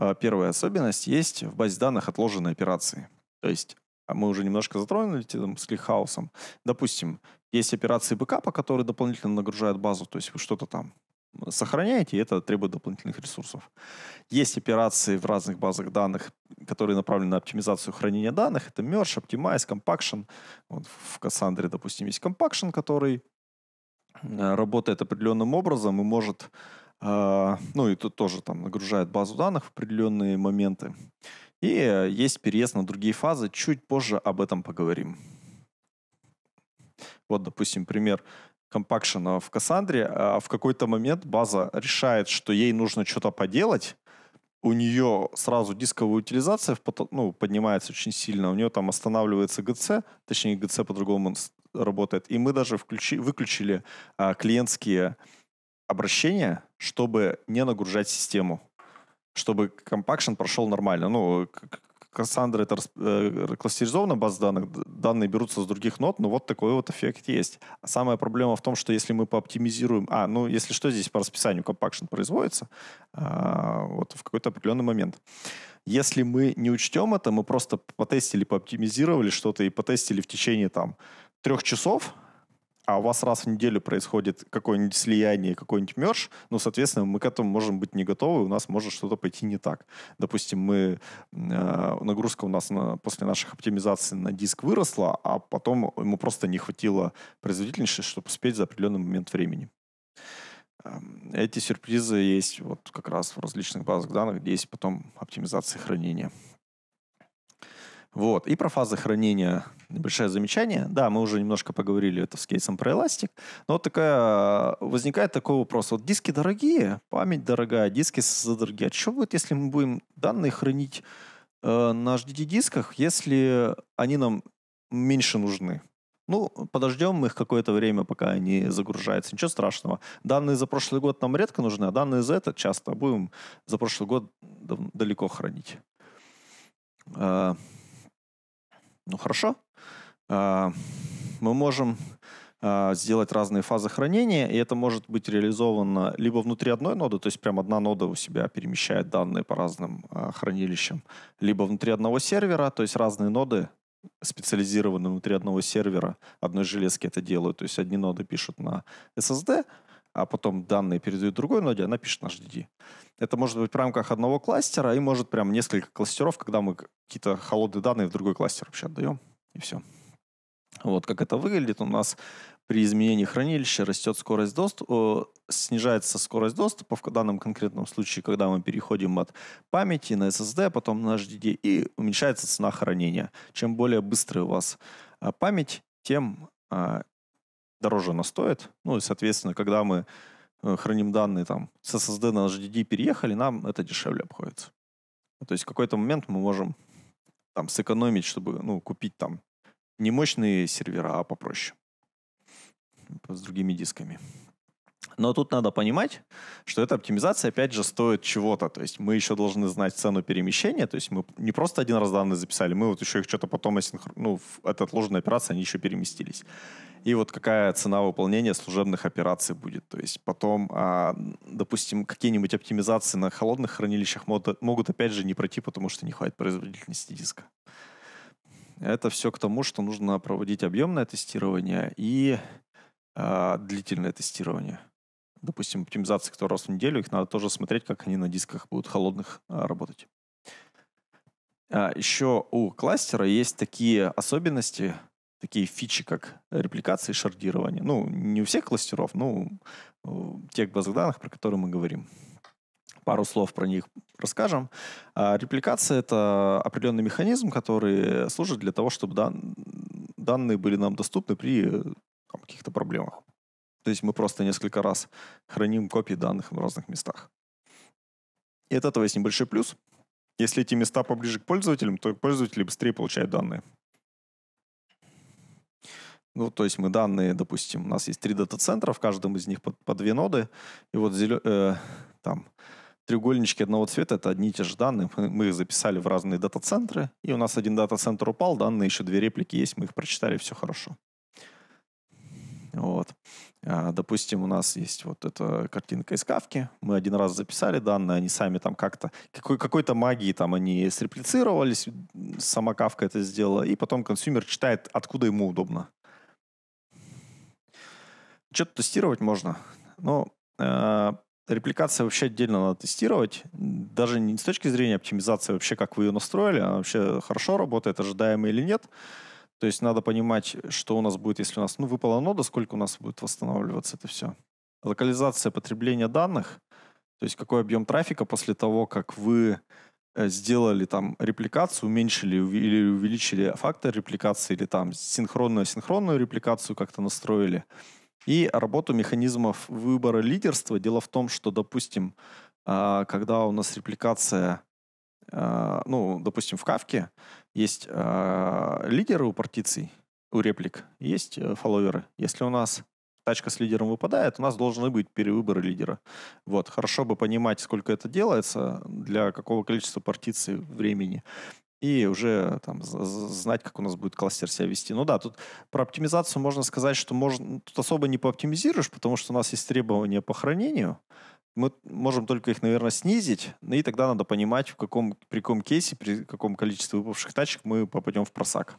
а, первая особенность есть в базе данных отложенные операции. То есть а, мы уже немножко затронули там, с кликхаусом. Допустим, есть операции бэкапа, которые дополнительно нагружают базу, то есть вы что-то там сохраняете, и это требует дополнительных ресурсов. Есть операции в разных базах данных, которые направлены на оптимизацию хранения данных. Это merge, optimize, compaction. Вот в Cassandra, допустим, есть compaction, который э, работает определенным образом и может а, ну и тут тоже там нагружает базу данных в определенные моменты. И есть переезд на другие фазы. Чуть позже об этом поговорим. Вот, допустим, пример компакшена в Кассандре. В какой-то момент база решает, что ей нужно что-то поделать, у нее сразу дисковая утилизация ну, поднимается очень сильно, у нее там останавливается ГЦ, точнее ГЦ по-другому работает, и мы даже включи, выключили а, клиентские обращения, чтобы не нагружать систему, чтобы компакшн прошел нормально. Ну, Кассандра это э, кластеризована база данных, данные берутся с других нот, но вот такой вот эффект есть. А самая проблема в том, что если мы пооптимизируем... А, ну, если что, здесь по расписанию компакшн производится а, вот в какой-то определенный момент. Если мы не учтем это, мы просто потестили, пооптимизировали что-то и потестили в течение там трех часов, а у вас раз в неделю происходит какое-нибудь слияние, какой-нибудь мерж, ну, соответственно, мы к этому можем быть не готовы, у нас может что-то пойти не так. Допустим, мы, э, нагрузка у нас на, после наших оптимизаций на диск выросла, а потом ему просто не хватило производительности, чтобы успеть за определенный момент времени. Эм, эти сюрпризы есть вот как раз в различных базах данных, где есть потом оптимизация хранения. Вот. И про фазы хранения небольшое замечание. Да, мы уже немножко поговорили это с кейсом про эластик. Но вот такая, э, возникает такой вопрос. Вот диски дорогие, память дорогая, диски дорогие. А что будет, если мы будем данные хранить э, на HDD-дисках, если они нам меньше нужны? Ну, подождем их какое-то время, пока они загружаются. Ничего страшного. Данные за прошлый год нам редко нужны, а данные за этот часто будем за прошлый год далеко хранить. Э, ну хорошо. А, мы можем а, сделать разные фазы хранения, и это может быть реализовано либо внутри одной ноды, то есть прям одна нода у себя перемещает данные по разным а, хранилищам, либо внутри одного сервера, то есть разные ноды специализированы внутри одного сервера, одной железки это делают, то есть одни ноды пишут на SSD, а потом данные передают другой ноде, она пишет наш DD. Это может быть в рамках одного кластера и может прям несколько кластеров, когда мы какие-то холодные данные в другой кластер вообще отдаем, и все. Вот как это выглядит. У нас при изменении хранилища растет скорость доступа, снижается скорость доступа в данном конкретном случае, когда мы переходим от памяти на SSD, а потом на HDD, и уменьшается цена хранения. Чем более быстрая у вас а, память, тем а, дороже она стоит. Ну и, соответственно, когда мы э, храним данные там с SSD на HDD переехали, нам это дешевле обходится. Ну, то есть в какой-то момент мы можем там сэкономить, чтобы ну, купить там не мощные сервера, а попроще с другими дисками. Но тут надо понимать, что эта оптимизация, опять же, стоит чего-то. То есть мы еще должны знать цену перемещения. То есть мы не просто один раз данные записали, мы вот еще их что-то потом, асинхрон... ну, это отложенная операция, они еще переместились. И вот какая цена выполнения служебных операций будет. То есть потом, а, допустим, какие-нибудь оптимизации на холодных хранилищах могут, опять же не пройти, потому что не хватит производительности диска. Это все к тому, что нужно проводить объемное тестирование и а, длительное тестирование допустим, оптимизации, которые раз в неделю, их надо тоже смотреть, как они на дисках будут холодных а, работать. А, Еще у кластера есть такие особенности, такие фичи, как репликация и шардирование. Ну, не у всех кластеров, но у тех баз данных, про которые мы говорим. Пару слов про них расскажем. А, репликация — это определенный механизм, который служит для того, чтобы данные были нам доступны при каких-то проблемах. То есть мы просто несколько раз храним копии данных в разных местах. И от этого есть небольшой плюс. Если эти места поближе к пользователям, то пользователи быстрее получают данные. Ну, то есть мы данные, допустим, у нас есть три дата-центра, в каждом из них по, по две ноды, и вот зелё, э, там треугольнички одного цвета — это одни и те же данные. Мы их записали в разные дата-центры, и у нас один дата-центр упал, данные еще две реплики есть, мы их прочитали, все хорошо. Вот. А, допустим, у нас есть вот эта картинка из Кавки. Мы один раз записали данные, они сами там как-то... Какой, какой-то магией там они среплицировались, сама Кавка это сделала, и потом консюмер читает, откуда ему удобно. Что-то тестировать можно, но э, репликация вообще отдельно надо тестировать. Даже не с точки зрения оптимизации вообще, как вы ее настроили, она вообще хорошо работает, ожидаемо или нет. То есть надо понимать, что у нас будет, если у нас ну, выпала нода, сколько у нас будет восстанавливаться это все. Локализация потребления данных, то есть какой объем трафика после того, как вы э, сделали там репликацию, уменьшили или увеличили фактор репликации, или там синхронную-синхронную репликацию как-то настроили. И работу механизмов выбора лидерства. Дело в том, что, допустим, а, когда у нас репликация а, ну, допустим, в Кавке есть а, лидеры у партиций, у реплик, есть э, фолловеры. Если у нас тачка с лидером выпадает, у нас должны быть перевыборы лидера. Вот. Хорошо бы понимать, сколько это делается, для какого количества партиций времени. И уже там знать, как у нас будет кластер себя вести. Ну да, тут про оптимизацию можно сказать, что можно, тут особо не пооптимизируешь, потому что у нас есть требования по хранению мы можем только их, наверное, снизить, ну и тогда надо понимать, в каком, при каком кейсе, при каком количестве выпавших тачек мы попадем в просак.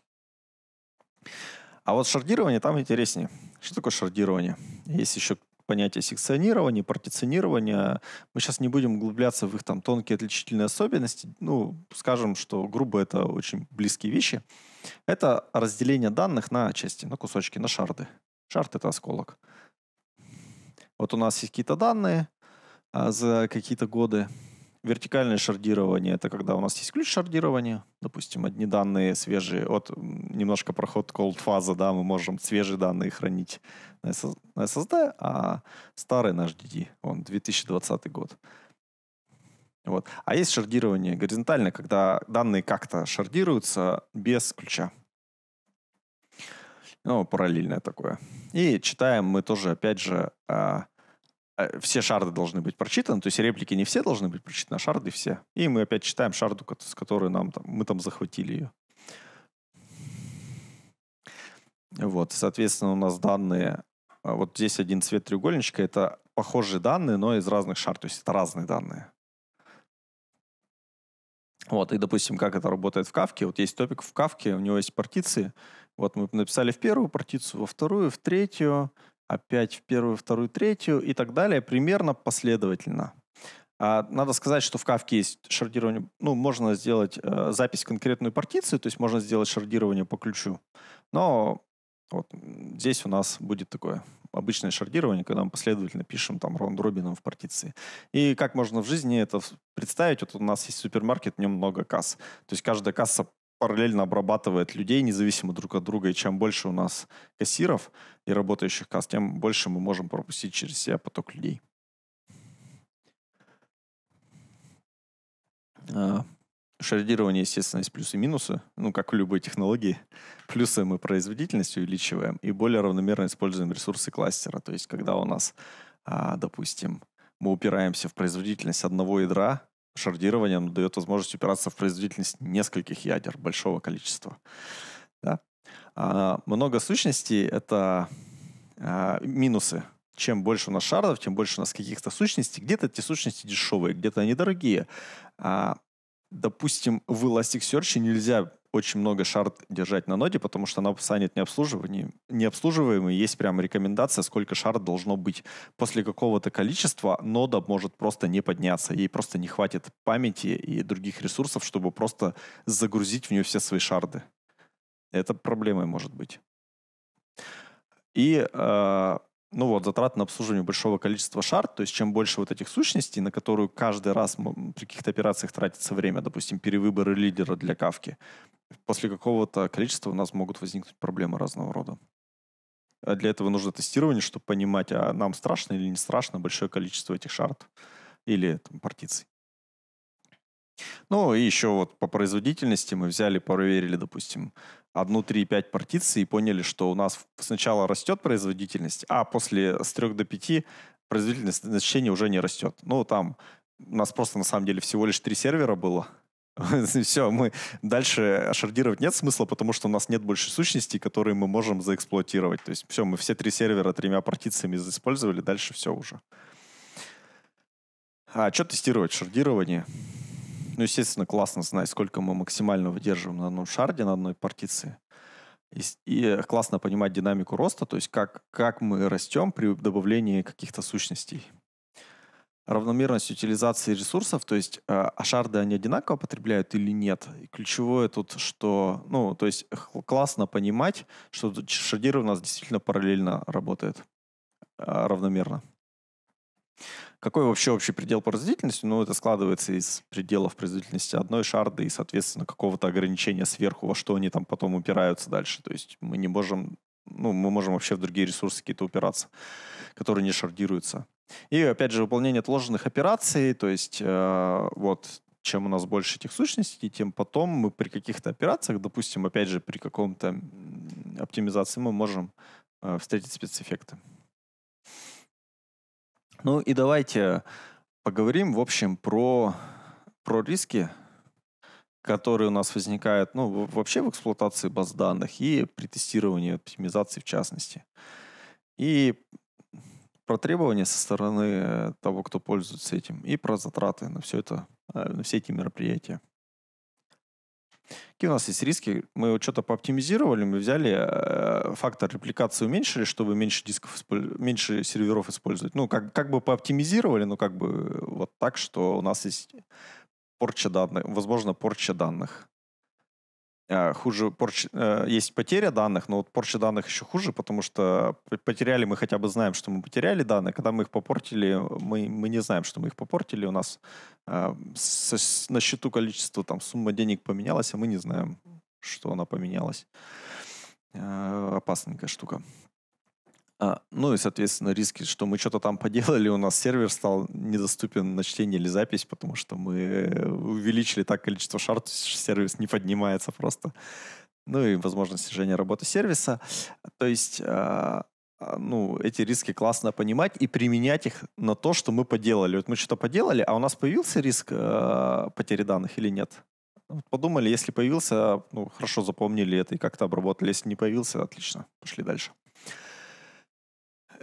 А вот шардирование там интереснее. Что такое шардирование? Есть еще понятие секционирования, партиционирования. Мы сейчас не будем углубляться в их там тонкие отличительные особенности. Ну, скажем, что грубо это очень близкие вещи. Это разделение данных на части, на кусочки, на шарды. Шард — это осколок. Вот у нас есть какие-то данные, а за какие-то годы. Вертикальное шардирование — это когда у нас есть ключ шардирования, допустим, одни данные свежие, вот немножко проход cold фаза, да, мы можем свежие данные хранить на SSD, а старый наш DD, он 2020 год. Вот. А есть шардирование горизонтальное когда данные как-то шардируются без ключа. Ну, параллельное такое. И читаем мы тоже, опять же, а, а, все шарды должны быть прочитаны, то есть реплики не все должны быть прочитаны, а шарды все. И мы опять читаем шарду, с которой нам там, мы там захватили ее. Вот, соответственно, у нас данные, а, вот здесь один цвет треугольничка, это похожие данные, но из разных шар, то есть это разные данные. Вот, и, допустим, как это работает в Кавке. Вот есть топик в Кавке, у него есть партиции. Вот мы написали в первую партицию, во вторую, в третью, опять в первую, вторую, третью и так далее, примерно последовательно. А, надо сказать, что в Кавке есть шардирование. Ну, можно сделать э, запись конкретную партицию, то есть можно сделать шардирование по ключу. Но вот здесь у нас будет такое обычное шардирование, когда мы последовательно пишем там раунд-робином в партиции. И как можно в жизни это представить? Вот у нас есть супермаркет, в нем много касс. То есть каждая касса параллельно обрабатывает людей независимо друг от друга. И чем больше у нас кассиров и работающих касс, тем больше мы можем пропустить через себя поток людей. А, Шардирование, естественно, есть плюсы и минусы. Ну, как у любой технологии. Плюсы мы производительность увеличиваем и более равномерно используем ресурсы кластера. То есть, когда у нас, а, допустим, мы упираемся в производительность одного ядра, шардирование дает возможность упираться в производительность нескольких ядер, большого количества. Да? А, много сущностей — это а, минусы. Чем больше у нас шардов, тем больше у нас каких-то сущностей. Где-то эти сущности дешевые, где-то они дорогие. А, допустим, в Elasticsearch нельзя очень много шард держать на ноде, потому что она станет необслуживаемой. необслуживаемой. Есть прям рекомендация, сколько шард должно быть. После какого-то количества нода может просто не подняться. Ей просто не хватит памяти и других ресурсов, чтобы просто загрузить в нее все свои шарды. Это проблемой может быть. И э, ну вот, затрат на обслуживание большого количества шар, то есть чем больше вот этих сущностей, на которую каждый раз при каких-то операциях тратится время, допустим, перевыборы лидера для кавки, после какого-то количества у нас могут возникнуть проблемы разного рода. А для этого нужно тестирование, чтобы понимать, а нам страшно или не страшно большое количество этих шарт или там, партиций. Ну и еще вот по производительности мы взяли, проверили, допустим, одну, три, пять партиций и поняли, что у нас сначала растет производительность, а после с трех до пяти производительность значения уже не растет. Ну, там у нас просто на самом деле всего лишь три сервера было. Все, мы дальше шардировать нет смысла, потому что у нас нет больше сущностей, которые мы можем заэксплуатировать. То есть все, мы все три сервера тремя партициями использовали, дальше все уже. А что тестировать? Шардирование. Ну, естественно, классно знать, сколько мы максимально выдерживаем на одном шарде, на одной партиции. И, и классно понимать динамику роста, то есть как, как мы растем при добавлении каких-то сущностей. Равномерность утилизации ресурсов, то есть а, а шарды они одинаково потребляют или нет. И ключевое тут, что, ну, то есть классно понимать, что шардир у нас действительно параллельно работает а, равномерно. Какой вообще общий предел производительности? Ну, это складывается из пределов производительности одной шарды и, соответственно, какого-то ограничения сверху, во что они там потом упираются дальше. То есть мы не можем, ну, мы можем вообще в другие ресурсы какие-то упираться, которые не шардируются. И, опять же, выполнение отложенных операций, то есть э, вот чем у нас больше этих сущностей, тем потом мы при каких-то операциях, допустим, опять же, при каком-то оптимизации мы можем э, встретить спецэффекты. Ну и давайте поговорим, в общем, про, про риски, которые у нас возникают ну, вообще в эксплуатации баз данных и при тестировании оптимизации в частности. И про требования со стороны э, того, кто пользуется этим, и про затраты на все это, э, на все эти мероприятия. Какие у нас есть риски? Мы вот что-то пооптимизировали, мы взяли э, фактор репликации, уменьшили, чтобы меньше дисков, меньше серверов использовать. Ну, как, как бы пооптимизировали, но как бы вот так, что у нас есть порча данных, возможно, порча данных. Э, хуже порчи, э, есть потеря данных, но вот порча данных еще хуже, потому что потеряли мы хотя бы знаем, что мы потеряли данные, когда мы их попортили, мы, мы не знаем, что мы их попортили, у нас э, с, на счету количество, там, сумма денег поменялась, а мы не знаем, что она поменялась. Э, опасненькая штука. А, ну и, соответственно, риски, что мы что-то там поделали, у нас сервер стал недоступен на чтение или запись, потому что мы э, увеличили так количество шартов, сервис не поднимается просто. Ну и возможность снижения работы сервиса. То есть, а, а, ну, эти риски классно понимать и применять их на то, что мы поделали. Вот мы что-то поделали, а у нас появился риск а, потери данных или нет? Вот подумали, если появился, ну, хорошо запомнили это и как-то обработали. Если не появился, отлично, пошли дальше.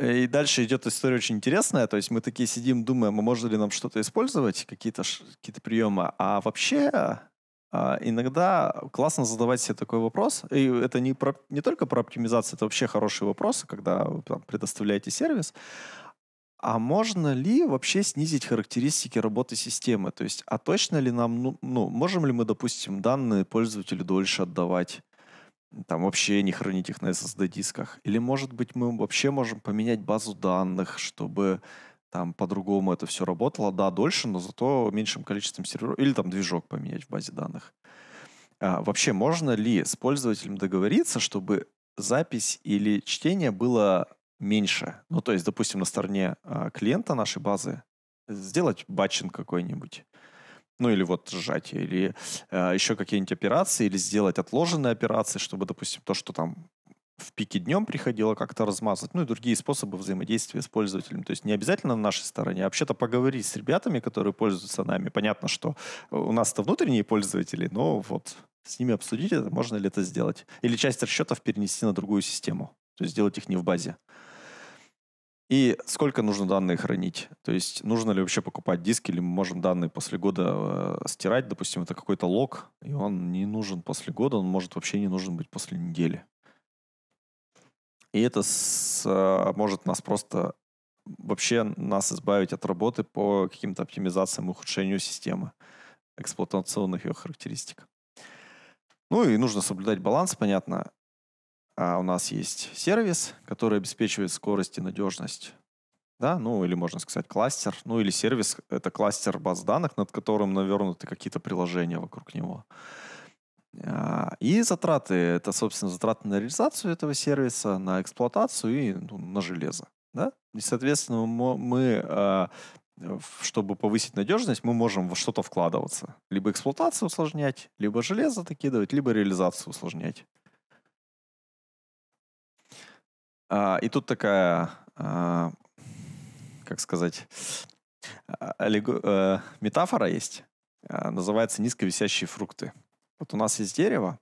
И дальше идет история очень интересная. То есть мы такие сидим, думаем, а можно ли нам что-то использовать, какие-то какие приемы. А вообще а, иногда классно задавать себе такой вопрос. И это не, про, не только про оптимизацию, это вообще хороший вопрос, когда вы там, предоставляете сервис. А можно ли вообще снизить характеристики работы системы? То есть, а точно ли нам, ну, ну можем ли мы, допустим, данные пользователю дольше отдавать? там вообще не хранить их на SSD-дисках. Или, может быть, мы вообще можем поменять базу данных, чтобы там по-другому это все работало. Да, дольше, но зато меньшим количеством серверов. Или там движок поменять в базе данных. А, вообще, можно ли с пользователем договориться, чтобы запись или чтение было меньше? Ну, то есть, допустим, на стороне а, клиента нашей базы э, сделать батчинг какой-нибудь ну или вот сжатие, или э, еще какие-нибудь операции, или сделать отложенные операции, чтобы, допустим, то, что там в пике днем приходило как-то размазать, ну и другие способы взаимодействия с пользователем. То есть не обязательно на нашей стороне, а вообще-то поговорить с ребятами, которые пользуются нами. Понятно, что э, у нас-то внутренние пользователи, но вот с ними обсудить это, можно ли это сделать. Или часть расчетов перенести на другую систему, то есть сделать их не в базе. И сколько нужно данные хранить? То есть нужно ли вообще покупать диски, или мы можем данные после года э, стирать? Допустим, это какой-то лог, и он не нужен после года, он может вообще не нужен быть после недели. И это с, э, может нас просто вообще нас избавить от работы по каким-то оптимизациям и ухудшению системы эксплуатационных ее характеристик. Ну и нужно соблюдать баланс, понятно а у нас есть сервис, который обеспечивает скорость и надежность. Да, ну или можно сказать кластер, ну или сервис — это кластер баз данных, над которым навернуты какие-то приложения вокруг него. А, и затраты — это, собственно, затраты на реализацию этого сервиса, на эксплуатацию и ну, на железо. Да? И, соответственно, мы, а, чтобы повысить надежность, мы можем во что-то вкладываться. Либо эксплуатацию усложнять, либо железо докидывать, либо реализацию усложнять. А, и тут такая, а, как сказать, аллего, а, э, метафора есть, а, называется низковисящие фрукты. Вот у нас есть дерево,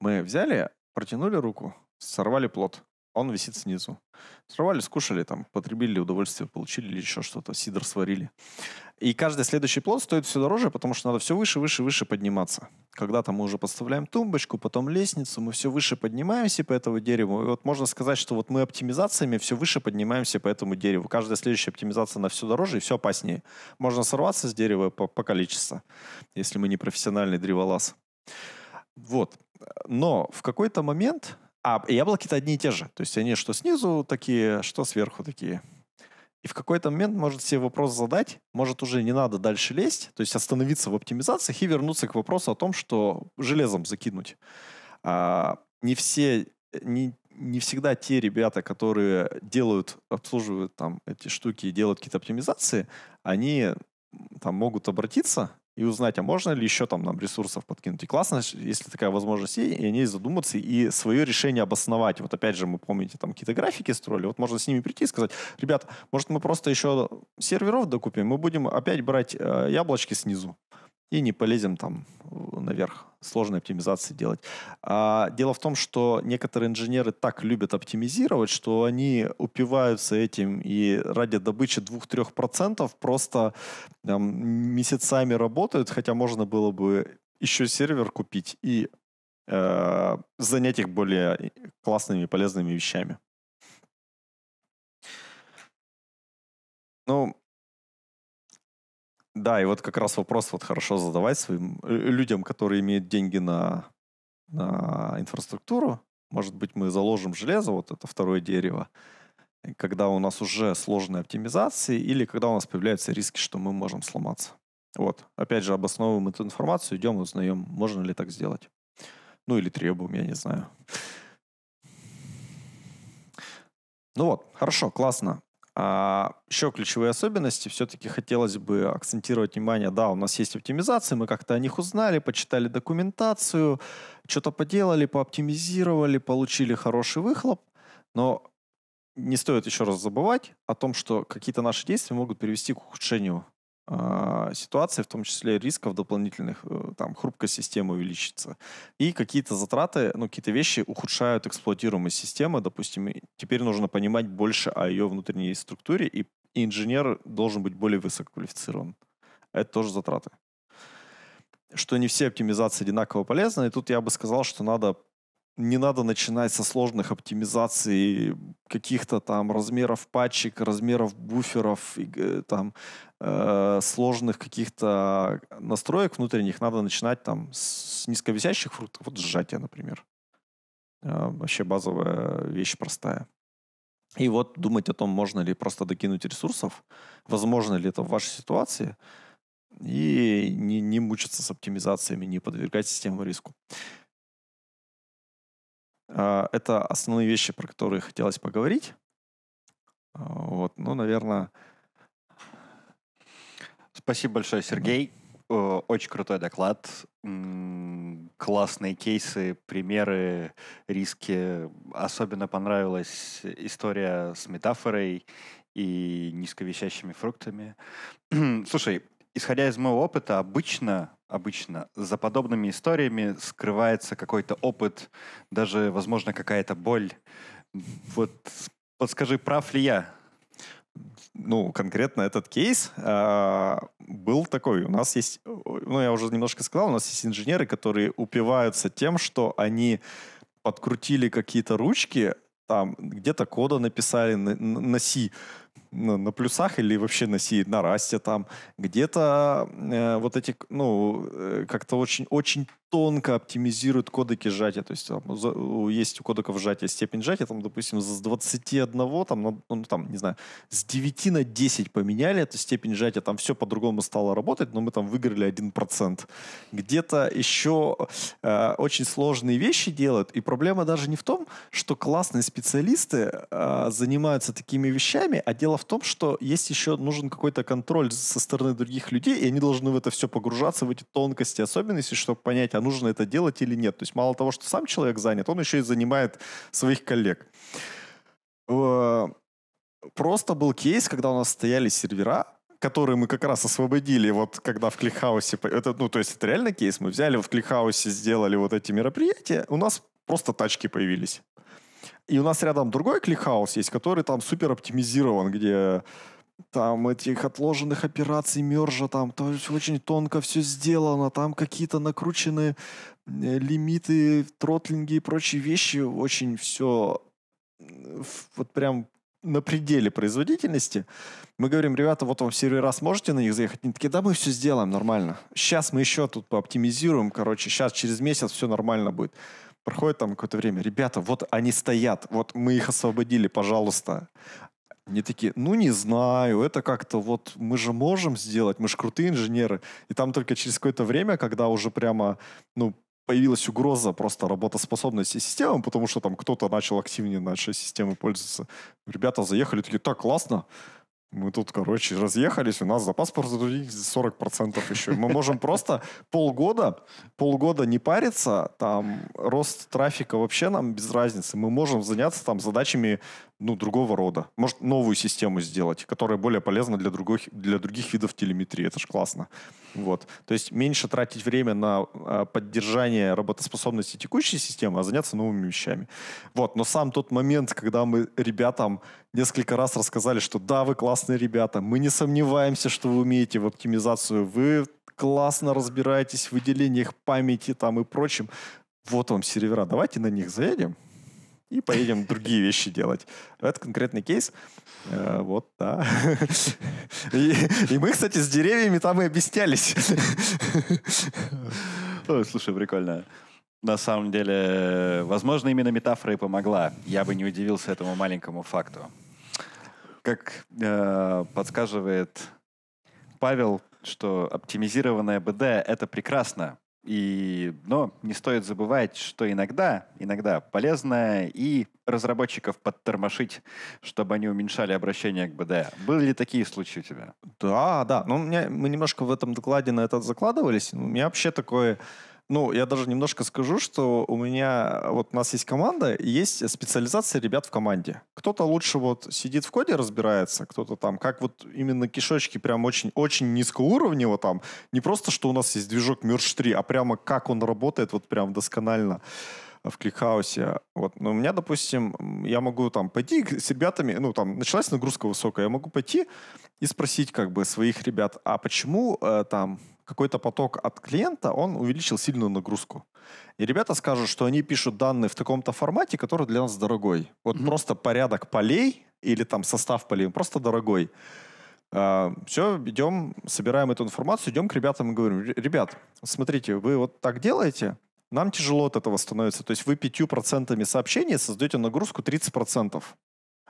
мы взяли, протянули руку, сорвали плод, он висит снизу. Сорвали, скушали, там, потребили удовольствие, получили или еще что-то, сидр сварили. И каждый следующий плод стоит все дороже, потому что надо все выше, выше, выше подниматься. Когда-то мы уже подставляем тумбочку, потом лестницу, мы все выше поднимаемся по этому дереву. И вот можно сказать, что вот мы оптимизациями все выше поднимаемся по этому дереву. Каждая следующая оптимизация на все дороже и все опаснее. Можно сорваться с дерева по, по количеству, если мы не профессиональный древолаз. Вот. Но в какой-то момент... А, яблоки-то одни и те же. То есть они что снизу такие, что сверху такие и в какой-то момент может себе вопрос задать, может уже не надо дальше лезть, то есть остановиться в оптимизациях и вернуться к вопросу о том, что железом закинуть. А, не все, не, не всегда те ребята, которые делают, обслуживают там эти штуки и делают какие-то оптимизации, они там могут обратиться и узнать, а можно ли еще там нам ресурсов подкинуть. И классно, если такая возможность есть, и о ней задуматься, и свое решение обосновать. Вот опять же, мы помните, там какие-то графики строили, вот можно с ними прийти и сказать, ребят, может мы просто еще серверов докупим, мы будем опять брать э, яблочки снизу и не полезем там э, наверх сложной оптимизации делать. А дело в том, что некоторые инженеры так любят оптимизировать, что они упиваются этим и ради добычи 2-3% просто там, месяцами работают, хотя можно было бы еще сервер купить и э, занять их более классными и полезными вещами. Ну, да, и вот как раз вопрос вот хорошо задавать своим э, людям, которые имеют деньги на, на инфраструктуру. Может быть, мы заложим железо, вот это второе дерево, э, когда у нас уже сложные оптимизации или когда у нас появляются риски, что мы можем сломаться. Вот. Опять же, обосновываем эту информацию, идем, узнаем, можно ли так сделать. Ну или требуем, я не знаю. Ну вот, хорошо, классно. А еще ключевые особенности. Все-таки хотелось бы акцентировать внимание. Да, у нас есть оптимизации, мы как-то о них узнали, почитали документацию, что-то поделали, пооптимизировали, получили хороший выхлоп. Но не стоит еще раз забывать о том, что какие-то наши действия могут привести к ухудшению а, ситуации, в том числе рисков дополнительных, э, там, хрупкость системы увеличится. И какие-то затраты, ну, какие-то вещи ухудшают эксплуатируемость системы, допустим, теперь нужно понимать больше о ее внутренней структуре, и инженер должен быть более высококвалифицирован. Это тоже затраты. Что не все оптимизации одинаково полезны, и тут я бы сказал, что надо не надо начинать со сложных оптимизаций каких-то там размеров патчек, размеров буферов, э, там э, сложных каких-то настроек внутренних. Надо начинать там с низковисящих фруктов, вот сжатие, например. Э, вообще базовая вещь простая. И вот думать о том, можно ли просто докинуть ресурсов, возможно ли это в вашей ситуации, и не, не мучиться с оптимизациями, не подвергать систему риску. А, это основные вещи, про которые хотелось поговорить. А, вот, ну, наверное... Спасибо большое, Сергей. Очень крутой доклад. Классные кейсы, примеры, риски. Особенно понравилась история с метафорой и низковещащими фруктами. Слушай, исходя из моего опыта, обычно обычно за подобными историями скрывается какой-то опыт, даже, возможно, какая-то боль. Вот подскажи, прав ли я? ну, конкретно этот кейс э, был такой. У нас есть, ну, я уже немножко сказал, у нас есть инженеры, которые упиваются тем, что они подкрутили какие-то ручки, там где-то кода написали на, на C, ну, на плюсах или вообще на, си, на расте там. Где-то э, вот эти, ну, э, как-то очень, очень тонко оптимизируют кодеки сжатия. То есть там, есть у кодеков сжатия степень сжатия, там, допустим, с 21, там, ну, ну, там, не знаю, с 9 на 10 поменяли эту степень сжатия, там все по-другому стало работать, но мы там выиграли 1%. Где-то еще э, очень сложные вещи делают, и проблема даже не в том, что классные специалисты э, занимаются такими вещами, а дело в том, что есть еще нужен какой-то контроль со стороны других людей, и они должны в это все погружаться, в эти тонкости, особенности, чтобы понять, а нужно это делать или нет. То есть мало того, что сам человек занят, он еще и занимает своих коллег. Э, просто был кейс, когда у нас стояли сервера, которые мы как раз освободили, вот когда в Кликхаусе, это, ну, то есть это реально кейс, мы взяли в Кликхаусе, сделали вот эти мероприятия, у нас просто тачки появились. И у нас рядом другой кликхаус есть, который там супер оптимизирован, где там этих отложенных операций мержа, там то есть очень тонко все сделано, там какие-то накрученные э, лимиты, тротлинги и прочие вещи, очень все вот прям на пределе производительности. Мы говорим, ребята, вот вам сервера сможете на них заехать? Они такие, да мы все сделаем нормально. Сейчас мы еще тут пооптимизируем, короче, сейчас через месяц все нормально будет. Проходит там какое-то время, ребята, вот они стоят, вот мы их освободили, пожалуйста. Они такие, ну не знаю, это как-то вот мы же можем сделать, мы же крутые инженеры. И там только через какое-то время, когда уже прямо, ну, появилась угроза просто работоспособности системы, потому что там кто-то начал активнее нашей системы пользоваться. Ребята заехали, такие, так, классно, мы тут, короче, разъехались, у нас за паспорт затруднить 40% еще. Мы можем просто полгода, полгода не париться, там рост трафика вообще нам без разницы. Мы можем заняться там задачами ну, другого рода. Может, новую систему сделать, которая более полезна для других, для других видов телеметрии. Это же классно. Вот. То есть меньше тратить время на а, поддержание работоспособности текущей системы, а заняться новыми вещами. Вот. Но сам тот момент, когда мы ребятам несколько раз рассказали, что да, вы классные ребята, мы не сомневаемся, что вы умеете в оптимизацию, вы классно разбираетесь в выделениях памяти там и прочем. Вот вам сервера, давайте на них заедем и поедем другие вещи делать. Это конкретный кейс. Э, вот, да. И, мы, кстати, с деревьями там и объяснялись. слушай, прикольно. На самом деле, возможно, именно метафора и помогла. Я бы не удивился этому маленькому факту. Как э, подсказывает Павел, что оптимизированная БД — это прекрасно, и, но не стоит забывать, что иногда, иногда полезно и разработчиков подтормошить, чтобы они уменьшали обращение к БД. Были ли такие случаи у тебя? Да, да. Ну, у меня, мы немножко в этом докладе на это закладывались. У меня вообще такое ну, я даже немножко скажу, что у меня, э, вот у нас есть команда, есть специализация ребят в команде. Кто-то лучше вот сидит в коде, разбирается, кто-то там, как вот именно кишочки прям очень, очень низкоуровнево там. Не просто, что у нас есть движок Merge 3, а прямо как он работает вот прям досконально в кликхаусе. Вот. Но у меня, допустим, я могу там пойти с ребятами, ну там началась нагрузка высокая, я могу пойти и спросить как бы своих ребят, а почему э, там какой-то поток от клиента, он увеличил сильную нагрузку. И ребята скажут, что они пишут данные в таком-то формате, который для нас дорогой. Вот mm-hmm. просто порядок полей или там состав полей, просто дорогой. Uh, а, все, идем, собираем эту информацию, идем к ребятам и говорим, ребят, смотрите, вы вот так делаете, нам тяжело от этого становится. То есть вы 5% сообщений создаете нагрузку 30%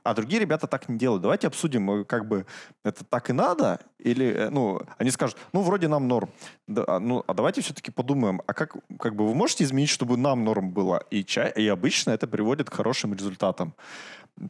а другие ребята так не делают. Давайте обсудим, как бы это так и надо, или, э, ну, они скажут, ну, вроде нам норм. Да, а, ну, а давайте все-таки подумаем, а как, как бы вы можете изменить, чтобы нам норм было? И, чай, и обычно это приводит к хорошим результатам.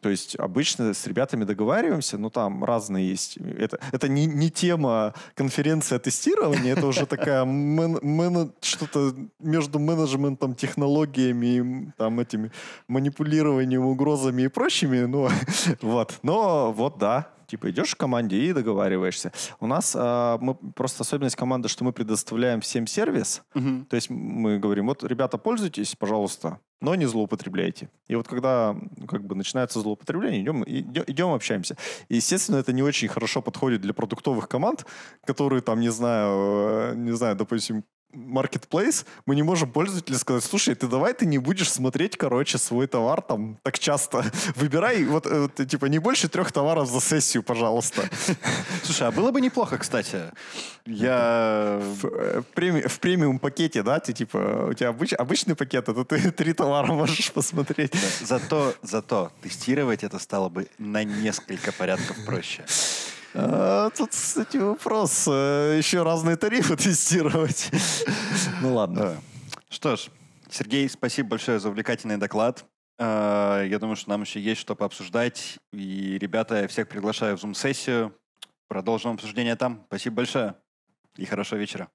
То есть обычно с ребятами договариваемся, но там разные есть. Это, это не, не тема конференции тестирования, это уже такая мен, мен, что-то между менеджментом, технологиями, там этими манипулированием, угрозами и прочими. Ну, вот. Но вот да, Типа идешь в команде и договариваешься. У нас э, мы, просто особенность команды, что мы предоставляем всем сервис. Угу. То есть мы говорим, вот, ребята, пользуйтесь, пожалуйста, но не злоупотребляйте. И вот когда как бы начинается злоупотребление, идем, идем общаемся. И, естественно, это не очень хорошо подходит для продуктовых команд, которые там, не знаю, э, не знаю, допустим, marketplace, мы не можем пользователю сказать, слушай, ты давай ты не будешь смотреть, короче, свой товар там так часто. Выбирай, вот, э, вот типа, не больше трех товаров за сессию, пожалуйста. Слушай, а было бы неплохо, кстати. Я... Э, в, преми... в премиум пакете, да, ты типа, у тебя обыч... обычный пакет, это а ты три товара можешь посмотреть. зато, зато тестировать это стало бы на несколько порядков проще. А, тут, кстати, вопрос. Э, еще разные тарифы тестировать. Ну ладно. Что ж, Сергей, спасибо большое за увлекательный доклад. А, я думаю, что нам еще есть что пообсуждать. И, ребята, я всех приглашаю в Zoom-сессию. Продолжим обсуждение там. Спасибо большое и хорошего вечера.